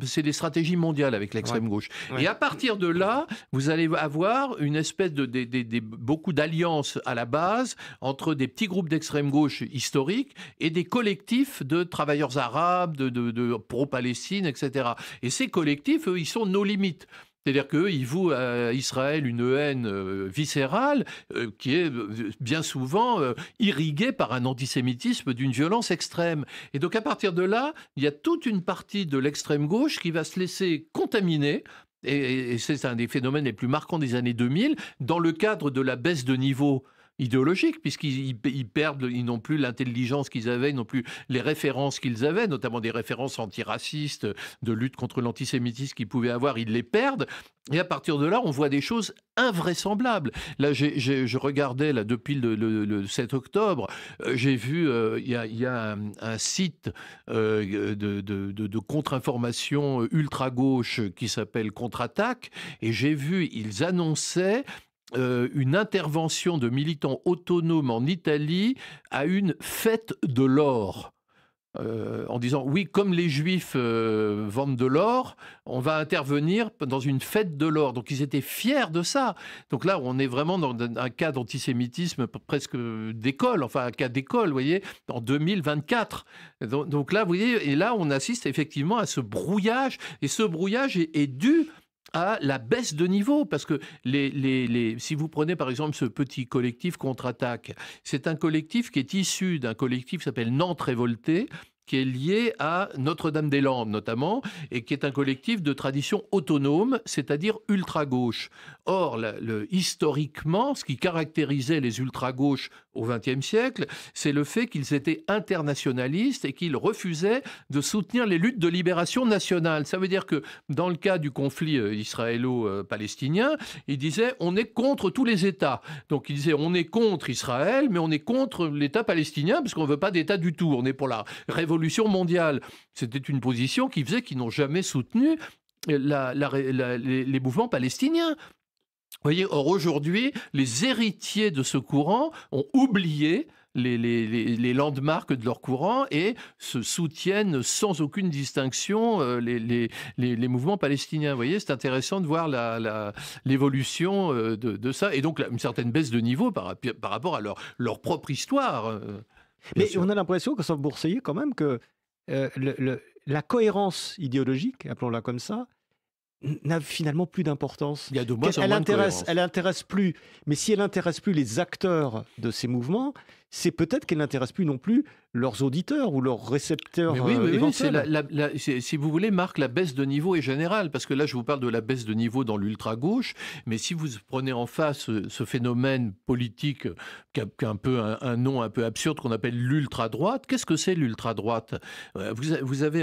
c'est des stratégies mondiales avec l'extrême gauche. Et à partir de là, vous allez avoir une espèce de, beaucoup d'alliances à la base entre des petits groupes d'extrême gauche historiques et des collectifs de travailleurs arabes, de, pro-Palestine, etc. Et ces collectifs, eux, ils sont nos limites. C'est-à-dire qu'ils vouent à Israël une haine euh, viscérale euh, qui est euh, bien souvent irriguée par un antisémitisme d'une violence extrême. Et donc à partir de là, il y a toute une partie de l'extrême gauche qui va se laisser contaminer et, c'est un des phénomènes les plus marquants des années 2000, dans le cadre de la baisse de niveau idéologique, puisqu'ils perdent, ils n'ont plus l'intelligence qu'ils avaient, ils n'ont plus les références qu'ils avaient, notamment des références antiracistes, de lutte contre l'antisémitisme qu'ils pouvaient avoir, ils les perdent. Et à partir de là, on voit des choses invraisemblables. Là, je regardais, là, depuis le, 7 octobre, euh, j'ai vu, euh, il y, a, un, site euh, de, de contre-information ultra-gauche qui s'appelle Contre-attaque, et j'ai vu, ils annonçaient euh, une intervention de militants autonomes en Italie à une fête de l'or. Euh, en disant oui, comme les juifs euh, vendent de l'or, on va intervenir dans une fête de l'or. Donc ils étaient fiers de ça. Donc là, on est vraiment dans un cas d'antisémitisme presque d'école, enfin un cas d'école, vous voyez, en 2024. Donc, là, vous voyez, et là, on assiste effectivement à ce brouillage. Et ce brouillage est dû à la baisse de niveau, parce que les, si vous prenez par exemple ce petit collectif contre-attaque, c'est un collectif qui est issu d'un collectif qui s'appelle Nantes Révolté, qui est lié à Notre-Dame-des-Landes notamment, et qui est un collectif de tradition autonome, c'est-à-dire ultra-gauche. Or, le, historiquement, ce qui caractérisait les ultra-gauches au XXe siècle, c'est le fait qu'ils étaient internationalistes et qu'ils refusaient de soutenir les luttes de libération nationale. Ça veut dire que dans le cas du conflit euh, israélo-palestinien, ils disaient on est contre tous les États. Donc ils disaient on est contre Israël, mais on est contre l'État palestinien parce qu'on ne veut pas d'État du tout. On est pour la révolution mondiale. C'était une position qui faisait qu'ils n'ont jamais soutenu la, la, les, mouvements palestiniens. voyez, or aujourd'hui, les héritiers de ce courant ont oublié les, les, les landmarks de leur courant et se soutiennent sans aucune distinction euh, les, les, mouvements palestiniens. voyez, c'est intéressant de voir l'évolution la, l'évolution euh, de, ça et donc une certaine baisse de niveau par, rapport à leur propre histoire. Euh. Mais on a l'impression, que, s'en Bourseiller, quand même, que euh, la cohérence idéologique, appelons-la comme ça, n'a finalement plus d'importance. Il y a elle, intéresse, elle intéresse plus. Mais si elle intéresse plus les acteurs de ces mouvements, c'est peut-être qu'elle n'intéresse plus non plus leurs auditeurs ou leurs récepteurs oui, euh, éventuels. si vous voulez, Marc, la baisse de niveau est générale, parce que là, je vous parle de la baisse de niveau dans l'ultra-gauche, mais si vous prenez en face euh, ce phénomène politique qui un, peu, un, nom un peu absurde qu'on appelle l'ultra-droite, qu'est-ce que c'est l'ultra-droite euh, vous, avez,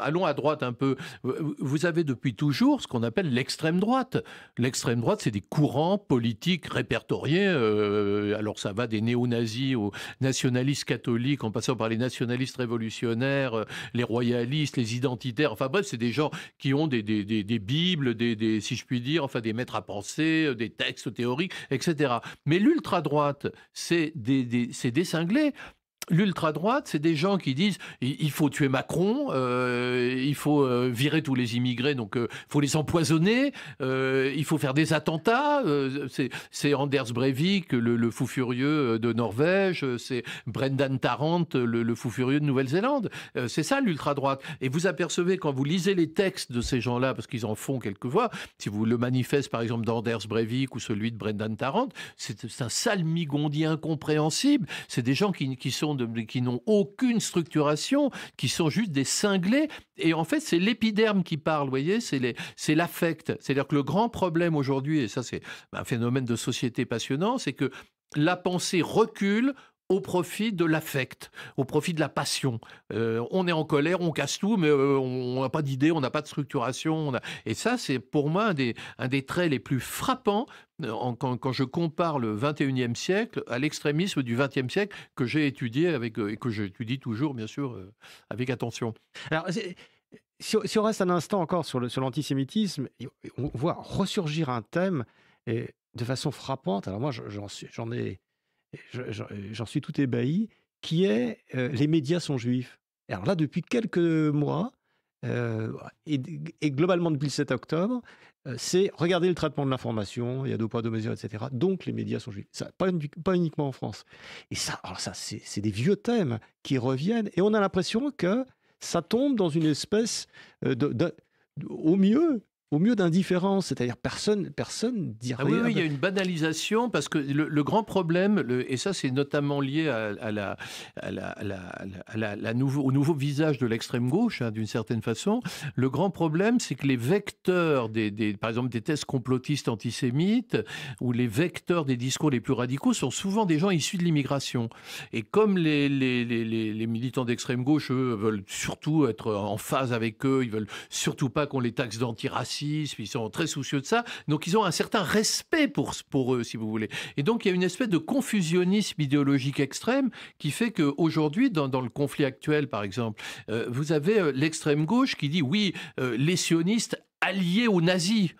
allons à droite un peu, vous avez depuis toujours ce qu'on appelle l'extrême droite. L'extrême droite, c'est des courants politiques répertoriés, alors ça va des néo-nazis aux nationalistes catholiques en passant par les nationalistes révolutionnaires, euh, les royalistes, les identitaires. Enfin bref, c'est des gens qui ont des, des, bibles, des, si je puis dire, enfin des maîtres à penser, euh, des textes théoriques, etc. Mais l'ultra-droite, c'est des, des, cinglés L'ultra-droite, c'est des gens qui disent il faut tuer Macron, euh, il faut euh, virer tous les immigrés, donc euh, il faut les empoisonner, il faut faire des attentats. c'est Anders Breivik, le, fou furieux de Norvège, c'est Brendan Tarrant, le, fou furieux de Nouvelle-Zélande. c'est ça l'ultra-droite. Et vous apercevez quand vous lisez les textes de ces gens-là, parce qu'ils en font quelquefois, si vous le manifeste par exemple d'Anders Breivik ou celui de Brendan Tarrant, c'est un salmigondien incompréhensible. C'est des gens qui sont qui n'ont aucune structuration, qui sont juste des cinglés. Et en fait, c'est l'épiderme qui parle, vous voyez, c'est l'affect. C'est-à-dire que le grand problème aujourd'hui, et ça c'est un phénomène de société passionnant, c'est que la pensée recule au profit de l'affect, au profit de la passion. Euh, on est en colère, on casse tout, mais euh, on n'a pas d'idée, on n'a pas de structuration. Et ça, c'est pour moi un des, traits les plus frappants euh, quand, je compare le 21e siècle à l'extrémisme du 20e siècle que j'ai étudié avec, et que j'étudie toujours, bien sûr, avec attention. Alors, si, on reste un instant encore sur l'antisémitisme, on voit ressurgir un thème de façon frappante. Alors moi, j'en ai j'en suis tout ébahi, qui est euh, les médias sont juifs. alors là, depuis quelques mois, euh, et, globalement depuis le 7 octobre, euh, c'est regarder le traitement de l'information, il y a deux poids, deux mesures, etc. Donc les médias sont juifs. pas, uniquement en France. Et ça, ça, c'est des vieux thèmes qui reviennent, et on a l'impression que ça tombe dans une espèce de au mieux au mieux d'indifférence, c'est-à-dire personne personne dira. Ah oui, il y a une banalisation parce que le, grand problème, le, et ça c'est notamment lié à, la, à la, la, nouveau, au nouveau visage de l'extrême gauche hein, d'une certaine façon. Le grand problème, c'est que les vecteurs des, par exemple des thèses complotistes antisémites ou les vecteurs des discours les plus radicaux sont souvent des gens issus de l'immigration. Et comme les, les, les militants d'extrême gauche eux veulent surtout être en phase avec eux, ils veulent surtout pas qu'on les taxe d'antiracisme ils sont très soucieux de ça. Donc ils ont un certain respect pour, eux, si vous voulez. Et donc il y a une espèce de confusionnisme idéologique extrême qui fait qu'aujourd'hui, dans, dans le conflit actuel, par exemple, euh, vous avez euh, l'extrême gauche qui dit oui, euh, les sionistes alliés aux nazis.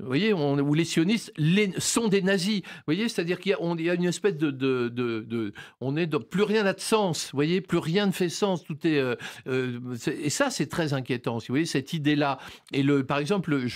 Vous voyez, où les sionistes sont des nazis. Vous voyez, c'est-à-dire qu'il y, a une espèce de, on est plus rien n'a de sens. Vous voyez, plus rien ne fait sens. Tout euh, euh, et ça c'est très inquiétant. Si vous voyez cette idée-là et le, par exemple, de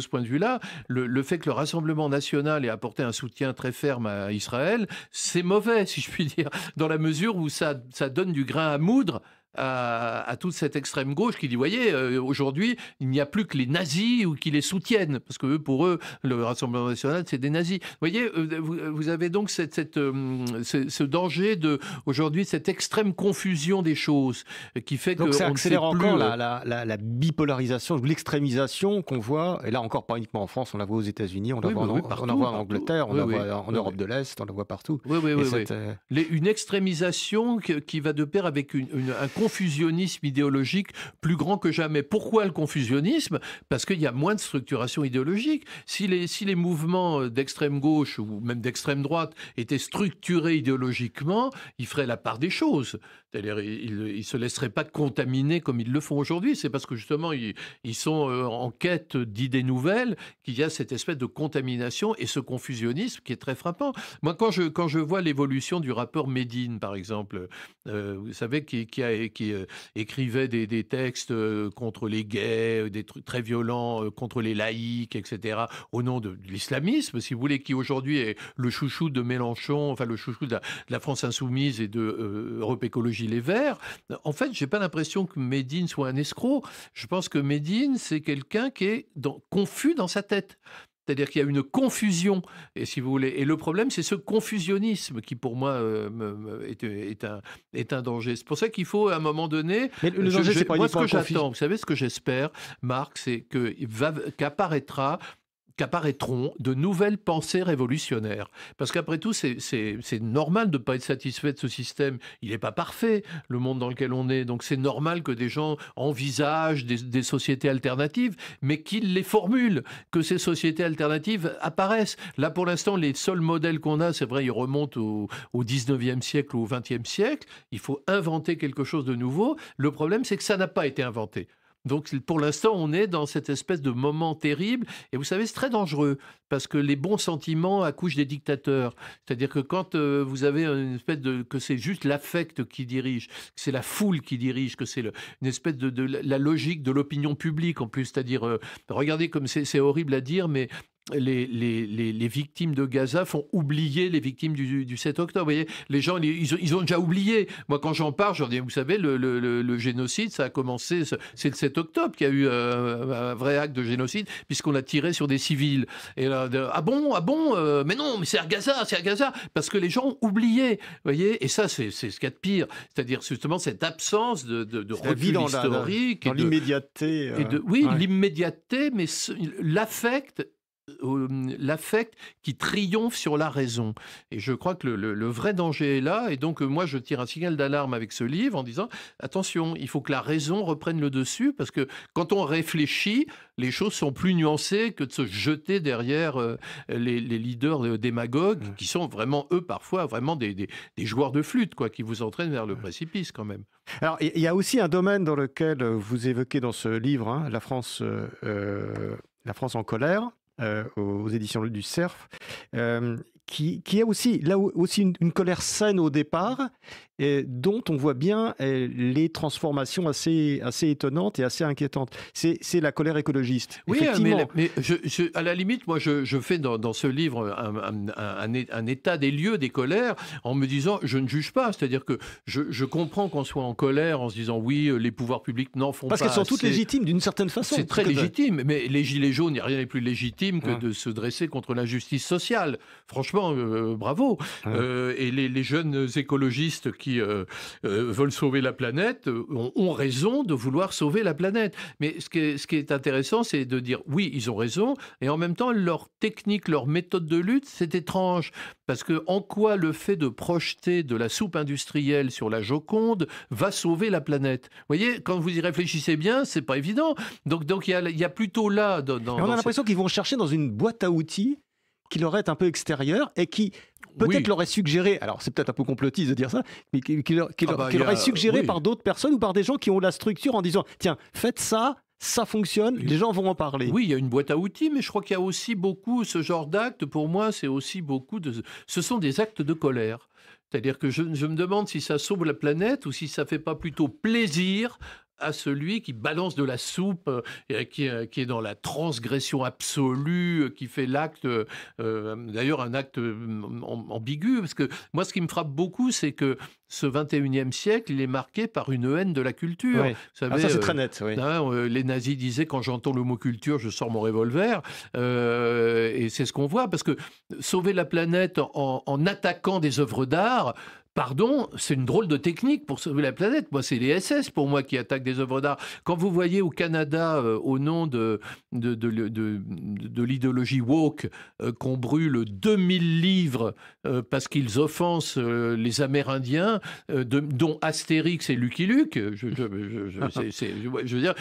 ce point de vue-là, le, fait que le Rassemblement national ait apporté un soutien très ferme à Israël, c'est mauvais, si je puis dire, dans la mesure où ça donne du grain à moudre à, toute cette extrême gauche qui dit, voyez, euh, aujourd'hui, il n'y a plus que les nazis ou qui les soutiennent, parce que pour eux, le Rassemblement national, c'est des nazis. Vous voyez, euh, euh, vous, avez donc cette, ce, danger de, aujourd'hui, cette extrême confusion des choses qui fait donc que... ça accélère encore la, la, bipolarisation, l'extrémisation qu'on voit, et là encore pas uniquement en France, on la voit aux États-Unis, on, on, la voit en Angleterre, on la voit en Europe de l'Est, on la voit partout. Oui, oui, oui. une extrémisation qui, va de pair avec une, une un confusionnisme idéologique plus grand que jamais. Pourquoi le confusionnisme Parce qu'il y a moins de structuration idéologique. Si les, si les mouvements d'extrême gauche ou même d'extrême droite étaient structurés idéologiquement, ils feraient la part des choses ils ne se laisseraient pas contaminer comme ils le font aujourd'hui. C'est parce que justement, ils, sont euh, en quête d'idées nouvelles qu'il y a cette espèce de contamination et ce confusionnisme qui est très frappant. Moi, quand je, quand je vois l'évolution du rapport Médine, par exemple, euh, vous savez, qui, qui, euh, écrivait des, des, textes contre les gays, des trucs très violents contre les laïcs, etc., au nom de, l'islamisme, si vous voulez, qui aujourd'hui est le chouchou de Mélenchon, enfin le chouchou de la, France insoumise et de Europe écologique les verts En fait, j'ai pas l'impression que Medine soit un escroc. Je pense que Medine, c'est quelqu'un qui est dans, confus dans sa tête. C'est-à-dire qu'il y a une confusion, et si vous voulez, et le problème, c'est ce confusionnisme qui, pour moi, euh, est, un, danger. C'est pour ça qu'il faut, à un moment donné, Mais le danger, ce que j'attends, vous savez, ce que j'espère, Marc, c'est que qu'apparaîtra qu'apparaîtront de nouvelles pensées révolutionnaires. Parce qu'après tout, c'est normal de ne pas être satisfait de ce système. Il n'est pas parfait, le monde dans lequel on est. Donc c'est normal que des gens envisagent des, sociétés alternatives, mais qu'ils les formulent, que ces sociétés alternatives apparaissent. Là, pour l'instant, les seuls modèles qu'on a, c'est vrai, ils remontent au, au 19e siècle ou au 20e siècle. Il faut inventer quelque chose de nouveau. Le problème, c'est que ça n'a pas été inventé. Donc pour l'instant, on est dans cette espèce de moment terrible. Et vous savez, c'est très dangereux parce que les bons sentiments accouchent des dictateurs. C'est-à-dire que quand euh, vous avez une espèce de que c'est juste l'affect qui dirige, que c'est la foule qui dirige, que c'est une espèce de, la logique de l'opinion publique en plus. C'est-à-dire, euh, regardez comme c'est horrible à dire, mais les, les, les, victimes de Gaza font oublier les victimes du, du 7 octobre. Vous voyez, les gens, ils, ils, ont déjà oublié. Moi, quand j'en parle, je dis, vous savez, le, le, le, génocide, ça a commencé, c'est le 7 octobre qu'il y a eu euh, un vrai acte de génocide, puisqu'on a tiré sur des civils. Et là, ah bon, ah bon, euh, mais non, mais c'est à Gaza, c'est à Gaza, parce que les gens ont oublié. Vous voyez, et ça, c'est ce qu'il y a de pire. C'est-à-dire, justement, cette absence de, de, de recul dans historique. l'immédiateté. Euh, oui, l'immédiateté, mais l'affect euh, euh, l'affect qui triomphe sur la raison. Et je crois que le, vrai danger est là. Et donc, euh, moi, je tire un signal d'alarme avec ce livre en disant, attention, il faut que la raison reprenne le dessus, parce que quand on réfléchit, les choses sont plus nuancées que de se jeter derrière les, les, leaders démagogues, mmh. qui sont vraiment, eux, parfois, vraiment des, joueurs de flûte, quoi, qui vous entraînent vers le mmh. précipice, quand même. Alors, il y a aussi un domaine dans lequel vous évoquez dans ce livre, hein, la France... la France en colère, euh, aux éditions du Cerf, euh, qui, a aussi, là aussi une colère saine au départ, dont on voit bien euh, les transformations assez, assez étonnantes et assez inquiétantes. C'est la colère écologiste. Oui, mais, à la limite, moi, je, je fais dans, dans, ce livre un, un, état des lieux des colères en me disant, je ne juge pas. C'est-à-dire que je, comprends qu'on soit en colère en se disant, oui, euh, les pouvoirs publics n'en font pas. Parce qu'elles sont toutes légitimes d'une certaine façon. C'est très légitime, mais les Gilets jaunes, il n'y a rien de plus légitime que hein. de se dresser contre l'injustice sociale. Franchement, euh, bravo. Hein. et les, les jeunes écologistes qui qui euh, euh, veulent sauver la planète euh, ont, raison de vouloir sauver la planète. Mais ce qui est, ce qui est intéressant, c'est de dire oui, ils ont raison, et en même temps, leur technique, leur méthode de lutte, c'est étrange. Parce que en quoi le fait de projeter de la soupe industrielle sur la Joconde va sauver la planète Vous voyez, quand vous y réfléchissez bien, c'est pas évident. Donc, donc il y a, y a, plutôt là. Dans, on a l'impression qu'ils vont chercher dans une boîte à outils qui leur est un peu extérieur et qui peut-être leur l'aurait suggéré, alors c'est peut-être un peu complotiste de dire ça, mais qui leur ah bah, suggéré par d'autres personnes ou par des gens qui ont la structure en disant tiens, faites ça, ça fonctionne, les gens vont en parler. Oui, il y a une boîte à outils, mais je crois qu'il y a aussi beaucoup, ce genre d'actes, pour moi, c'est aussi beaucoup de. Ce sont des actes de colère. C'est-à-dire que je, me demande si ça sauve la planète ou si ça ne fait pas plutôt plaisir à celui qui balance de la soupe, euh, et euh, qui, est dans la transgression absolue, euh, qui fait l'acte, d'ailleurs un acte ambigu, parce que moi ce qui me frappe beaucoup, c'est que ce 21e siècle, il est marqué par une haine de la culture. Ah, ça, c'est très net. Hein, les nazis disaient, quand j'entends le mot culture, je sors mon revolver. et c'est ce qu'on voit, parce que sauver la planète en, en attaquant des œuvres d'art, Pardon, c'est une drôle de technique pour sauver la planète. Moi, c'est les SS pour moi qui attaquent des œuvres d'art. Quand vous voyez au Canada, euh, au nom de, de, l'idéologie woke, euh, qu'on brûle 2000 livres euh, parce qu'ils offensent les Amérindiens, dont Astérix et Lucky Luke, je, veux dire,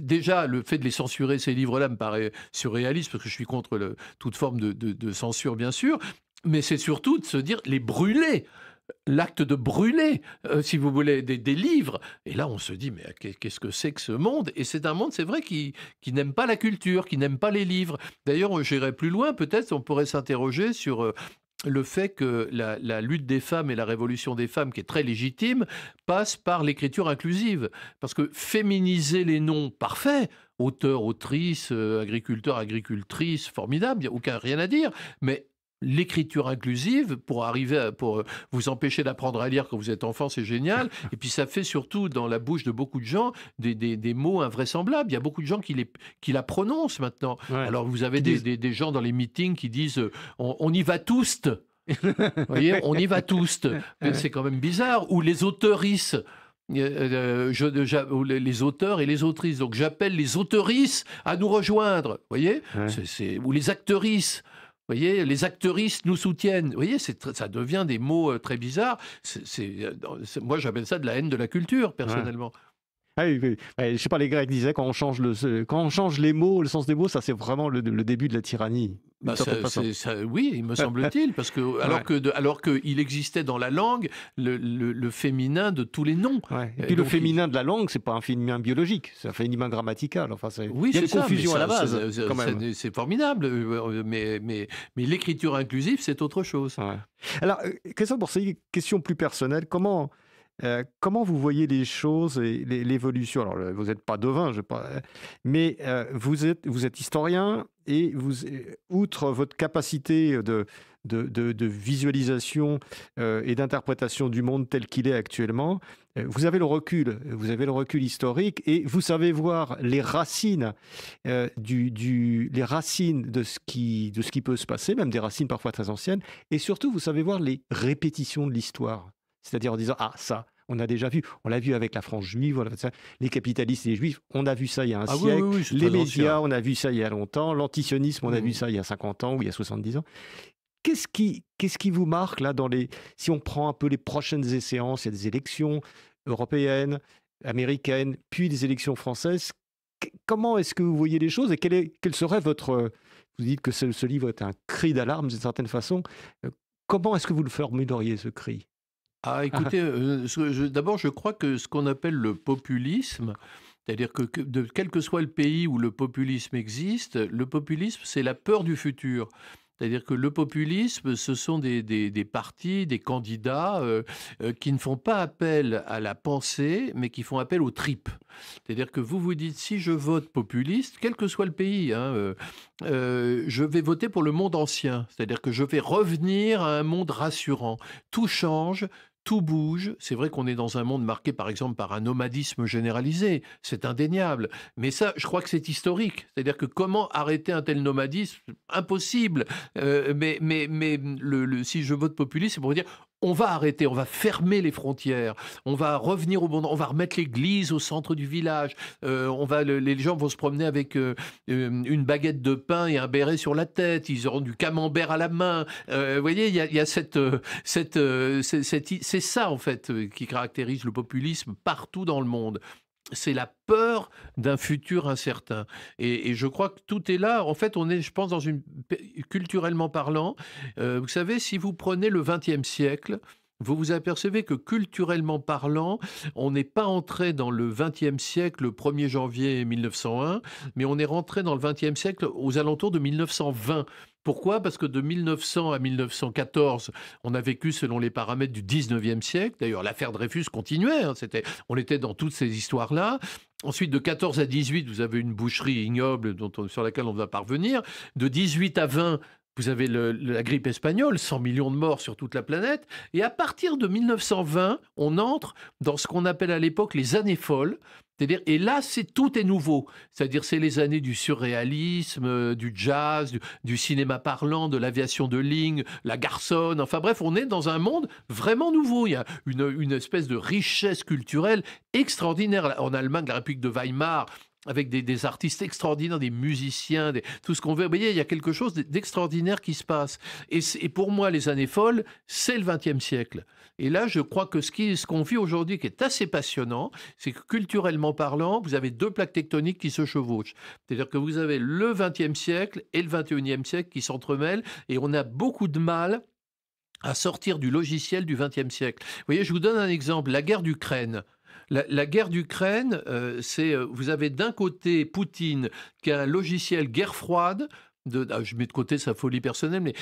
déjà, le fait de les censurer, ces livres-là, me paraît surréaliste parce que je suis contre toute forme de censure, bien sûr mais c'est surtout de se dire les brûler l'acte de brûler, euh, si vous voulez, des, livres. Et là, on se dit, mais qu'est-ce que c'est que ce monde Et c'est un monde, c'est vrai, qui, qui n'aime pas la culture, qui n'aime pas les livres. D'ailleurs, euh, j'irai plus loin, peut-être, on pourrait s'interroger sur... Euh, le fait que la, lutte des femmes et la révolution des femmes, qui est très légitime, passe par l'écriture inclusive. Parce que féminiser les noms, parfaits, auteur, autrice, agriculteur, agricultrice, formidable, il n'y a aucun, rien à dire. Mais l'écriture inclusive pour arriver à, pour euh, vous empêcher d'apprendre à lire quand vous êtes enfant, c'est génial. Et puis ça fait surtout dans la bouche de beaucoup de gens des, mots invraisemblables. Il y a beaucoup de gens qui, les, qui la prononcent maintenant. Alors vous avez des, gens dans les meetings qui disent euh, on, y va tous. voyez, on y va tous. C'est quand même bizarre. Euh, ou les les auteurs et les autrices. Donc j'appelle les auteurices à nous rejoindre, voyez, ou les actrices. Vous voyez, les acteuristes nous soutiennent. Vous voyez, ça devient des mots euh, très bizarres. Euh, moi, j'appelle ça de la haine de la culture, personnellement. Je ah ne Je sais pas, les Grecs disaient quand on change le, quand on change les mots, le sens des mots, ça c'est vraiment le, début de la tyrannie. Bah, oui, il me semble-t-il, parce que alors que alors qu'il existait dans la langue le, le, féminin de tous les noms. Et euh, puis le féminin de la langue, c'est pas un féminin biologique, c'est un féminin grammatical. Enfin, c'est oui, il y a une confusion à la base. C'est formidable, euh, euh, mais mais mais l'écriture inclusive, c'est autre chose. Alors, question pour question plus personnelle, comment euh, comment vous voyez les choses et l'évolution Alors, vous n'êtes pas devin, je pas, hein, mais euh, vous, êtes, historien et vous, euh, outre votre capacité de, visualisation et d'interprétation du monde tel qu'il est actuellement, vous avez le recul, vous avez le recul historique et vous savez voir les racines du, les racines de ce qui de ce qui peut se passer, même des racines parfois très anciennes, et surtout vous savez voir les répétitions de l'histoire. C'est-à-dire en disant, ah, ça, on a déjà vu. On l'a vu avec la France juive, les capitalistes et les juifs, on a vu ça il y a un ah siècle. les médias, on a vu ça il y a longtemps. L'antisionisme, on a vu mm. ça il y a 50 ans ou il y a 70 ans. Qu'est-ce qui, qu'est-ce qui vous marque là dans les. Si on prend un peu les prochaines séances, il y a des élections européennes, américaines, puis des élections françaises. Comment est-ce que vous voyez les choses et quel, est, quel serait votre. Vous dites que ce, ce livre est un cri d'alarme d'une certaine façon. Euh, comment est-ce que vous le formuleriez, ce cri ah, écoutez, euh, d'abord, je crois que ce qu'on appelle le populisme, c'est-à-dire que, de, quel que soit le pays où le populisme existe, le populisme, c'est la peur du futur. C'est-à-dire que le populisme, ce sont des, des, partis, des candidats euh, euh, qui ne font pas appel à la pensée, mais qui font appel aux tripes. C'est-à-dire que vous vous dites, si je vote populiste, quel que soit le pays, hein, je vais voter pour le monde ancien. C'est-à-dire que je vais revenir à un monde rassurant. Tout change, tout bouge. C'est vrai qu'on est dans un monde marqué, par exemple, par un nomadisme généralisé. C'est indéniable. Mais ça, je crois que c'est historique. C'est-à-dire que comment arrêter un tel nomadisme Impossible. Euh, mais mais, mais si je vote populiste, c'est pour dire on va arrêter, on va fermer les frontières, on va revenir au bon, on va remettre l'église au centre du village, euh, on va, les gens vont se promener avec euh, euh, une baguette de pain et un béret sur la tête, ils auront du camembert à la main. vous voyez, il y a, cette, cette, c'est ça en fait qui caractérise le populisme partout dans le monde c'est la peur d'un futur incertain. Et, je crois que tout est là. En fait, on est, je pense, dans une culturellement parlant. Euh, vous savez, si vous prenez le XXe siècle, vous vous apercevez que culturellement parlant, on n'est pas entré dans le XXe siècle le 1er janvier 1901, mais on est rentré dans le XXe siècle aux alentours de 1920. Pourquoi Parce que de 1900 à 1914, on a vécu selon les paramètres du 19e siècle. D'ailleurs, l'affaire Dreyfus continuait. Hein, on était dans toutes ces histoires-là. Ensuite, de 14 à 18, vous avez une boucherie ignoble dont sur laquelle on va parvenir. De 18 à 20, vous avez la grippe espagnole, 100 millions de morts sur toute la planète. Et à partir de 1920, on entre dans ce qu'on appelle à l'époque les années folles. C'est-à-dire, et là, c'est tout est nouveau. C'est-à-dire, c'est les années du surréalisme, euh, du jazz, du, cinéma parlant, de l'aviation de ligne, la garçonne. Enfin bref, on est dans un monde vraiment nouveau. Il y a une, une espèce de richesse culturelle extraordinaire. En Allemagne, la République de Weimar, avec des, artistes extraordinaires, des musiciens, tout ce qu'on veut. Vous voyez, il y a quelque chose d'extraordinaire qui se passe. Et, pour moi, les années folles, c'est le XXe siècle. Et là, je crois que ce qu'on ce qu'on vit aujourd'hui, qui est assez passionnant, c'est que culturellement parlant, vous avez deux plaques tectoniques qui se chevauchent. C'est-à-dire que vous avez le XXe siècle et le XXIe siècle qui s'entremêlent, et on a beaucoup de mal à sortir du logiciel du XXe siècle. Vous voyez, je vous donne un exemple, la guerre d'Ukraine. La, guerre d'Ukraine, euh, c'est euh, vous avez d'un côté Poutine qui a un logiciel guerre froide ah, je mets de côté sa folie personnelle, mais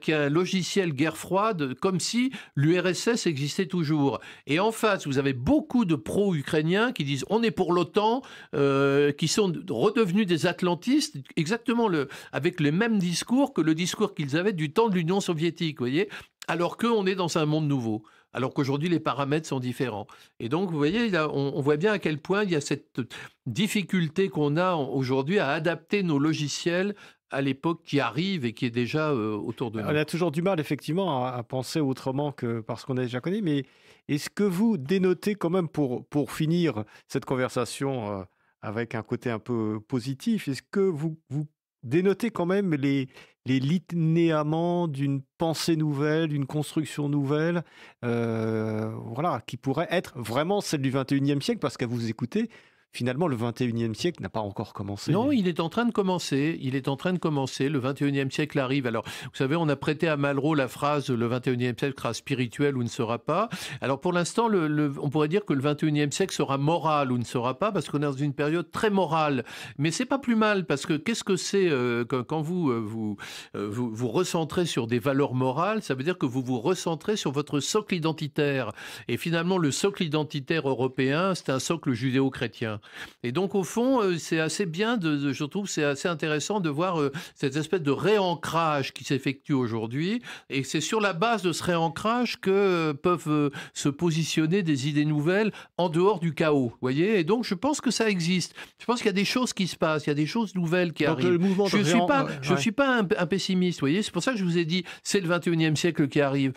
qui a, un logiciel guerre froide, comme si l'URSS existait toujours. Et en face, vous avez beaucoup de pro-ukrainiens qui disent on est pour l'OTAN, euh, qui sont redevenus des atlantistes, exactement avec les mêmes discours que le discours qu'ils avaient du temps de l'Union soviétique, voyez, alors qu'on est dans un monde nouveau alors qu'aujourd'hui les paramètres sont différents. Et donc, vous voyez, on, voit bien à quel point il y a cette difficulté qu'on a aujourd'hui à adapter nos logiciels à l'époque qui arrive et qui est déjà euh, autour de nous. On a toujours du mal, effectivement, à, penser autrement que parce qu'on a déjà connu, mais est-ce que vous dénotez quand même pour, pour finir cette conversation euh, avec un côté un peu positif, est-ce que vous, vous dénoter quand même les, les linéaments d'une pensée nouvelle, d'une construction nouvelle, euh, voilà, qui pourrait être vraiment celle du 21e siècle, parce qu'à vous écouter, finalement, le 21e siècle n'a pas encore commencé. Non, il est en train de commencer. Il est en train de commencer. Le 21e siècle arrive. Alors, vous savez, on a prêté à Malraux la phrase le 21e siècle sera spirituel ou ne sera pas. Alors, pour l'instant, le, on pourrait dire que le 21e siècle sera moral ou ne sera pas, parce qu'on est dans une période très morale. Mais c'est pas plus mal, parce que qu'est-ce que c'est euh, quand, vous, euh, vous, euh, vous, vous recentrez sur des valeurs morales Ça veut dire que vous vous recentrez sur votre socle identitaire. Et finalement, le socle identitaire européen, c'est un socle judéo-chrétien. Et donc, au fond, euh, c'est assez bien, de, je trouve, c'est assez intéressant de voir euh, cette espèce de réancrage qui s'effectue aujourd'hui. Et c'est sur la base de ce réancrage que euh, peuvent se positionner des idées nouvelles en dehors du chaos. voyez Et donc, je pense que ça existe. Je pense qu'il y a des choses qui se passent, il y a des choses nouvelles qui arrivent. je ne suis, pas, suis pas un, pessimiste, vous voyez C'est pour ça que je vous ai dit, c'est le 21e siècle qui arrive.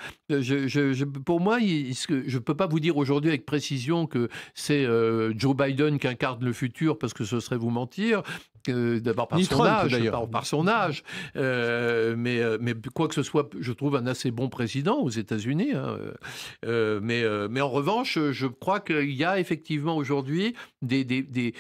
pour moi, je ne peux pas vous dire aujourd'hui avec précision que c'est Joe Biden qui incarne le futur parce que ce serait vous mentir. d'abord par, son âge, euh, mais, euh, mais quoi que ce soit, je trouve un assez bon président aux États-Unis. Hein. Euh, mais, mais en revanche, je crois qu'il y a effectivement aujourd'hui des, des, des,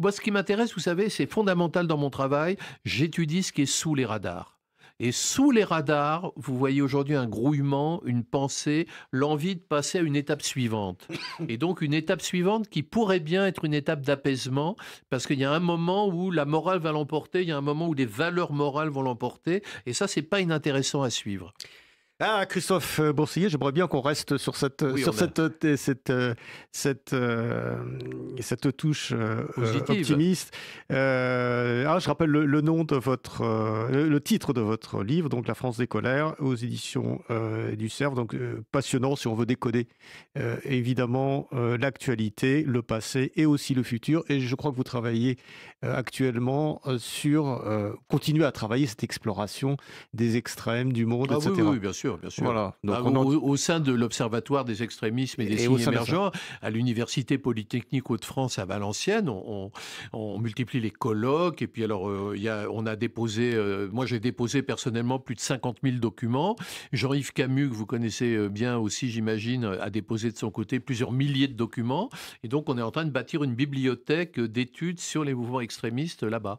Moi, ce qui m'intéresse, vous savez, c'est fondamental dans mon travail, j'étudie ce qui est sous les radars. Et sous les radars, vous voyez aujourd'hui un grouillement, une pensée, l'envie de passer à une étape suivante. Et donc une étape suivante qui pourrait bien être une étape d'apaisement, parce qu'il y a un moment où la morale va l'emporter, il y a un moment où des valeurs morales vont l'emporter, et ça, n'est pas inintéressant à suivre. Ah, Christophe euh, Boursier, j'aimerais bien qu'on reste sur cette, sur cette, euh, cette, euh, cette, touche optimiste. Ah, je rappelle le, nom de votre, le titre de votre livre, donc La France des colères, aux éditions du Cerf. Donc passionnant si on veut décoder évidemment l'actualité, le passé et aussi le futur. Et je crois que vous travaillez actuellement sur, continuez à travailler cette exploration des extrêmes du monde, ah, etc. oui, bien sûr. Ah, au, sein de l'Observatoire des extrémismes et des signes émergents, à l'Université Polytechnique Hauts-de-France à Valenciennes, on, multiplie les colloques. Et puis, alors, euh, on a déposé, euh, moi j'ai déposé personnellement plus de 50 000 documents. Jean-Yves Camus, que vous connaissez euh, bien aussi, j'imagine, a déposé de son côté plusieurs milliers de documents. Et donc, on est en train de bâtir une bibliothèque d'études sur les mouvements extrémistes là-bas.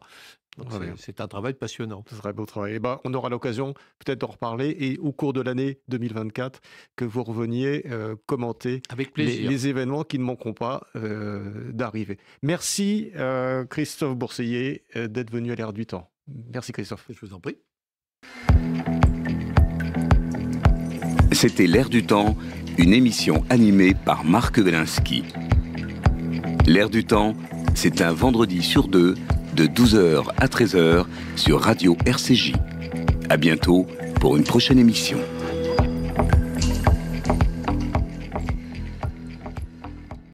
Ah, c'est un travail passionnant. C'est serait beau travail. Eh ben, on aura l'occasion peut-être d'en reparler et au cours de l'année 2024 que vous reveniez euh, commenter les, événements qui ne manqueront pas euh, d'arriver. Merci euh, Christophe Bourseiller d'être venu à l'ère du temps. Merci Christophe. Je vous en prie. C'était l'ère du temps, une émission animée par Marc Belinsky. l'air du temps, c'est un vendredi sur deux de 12h à 13h sur Radio RCJ. A bientôt pour une prochaine émission.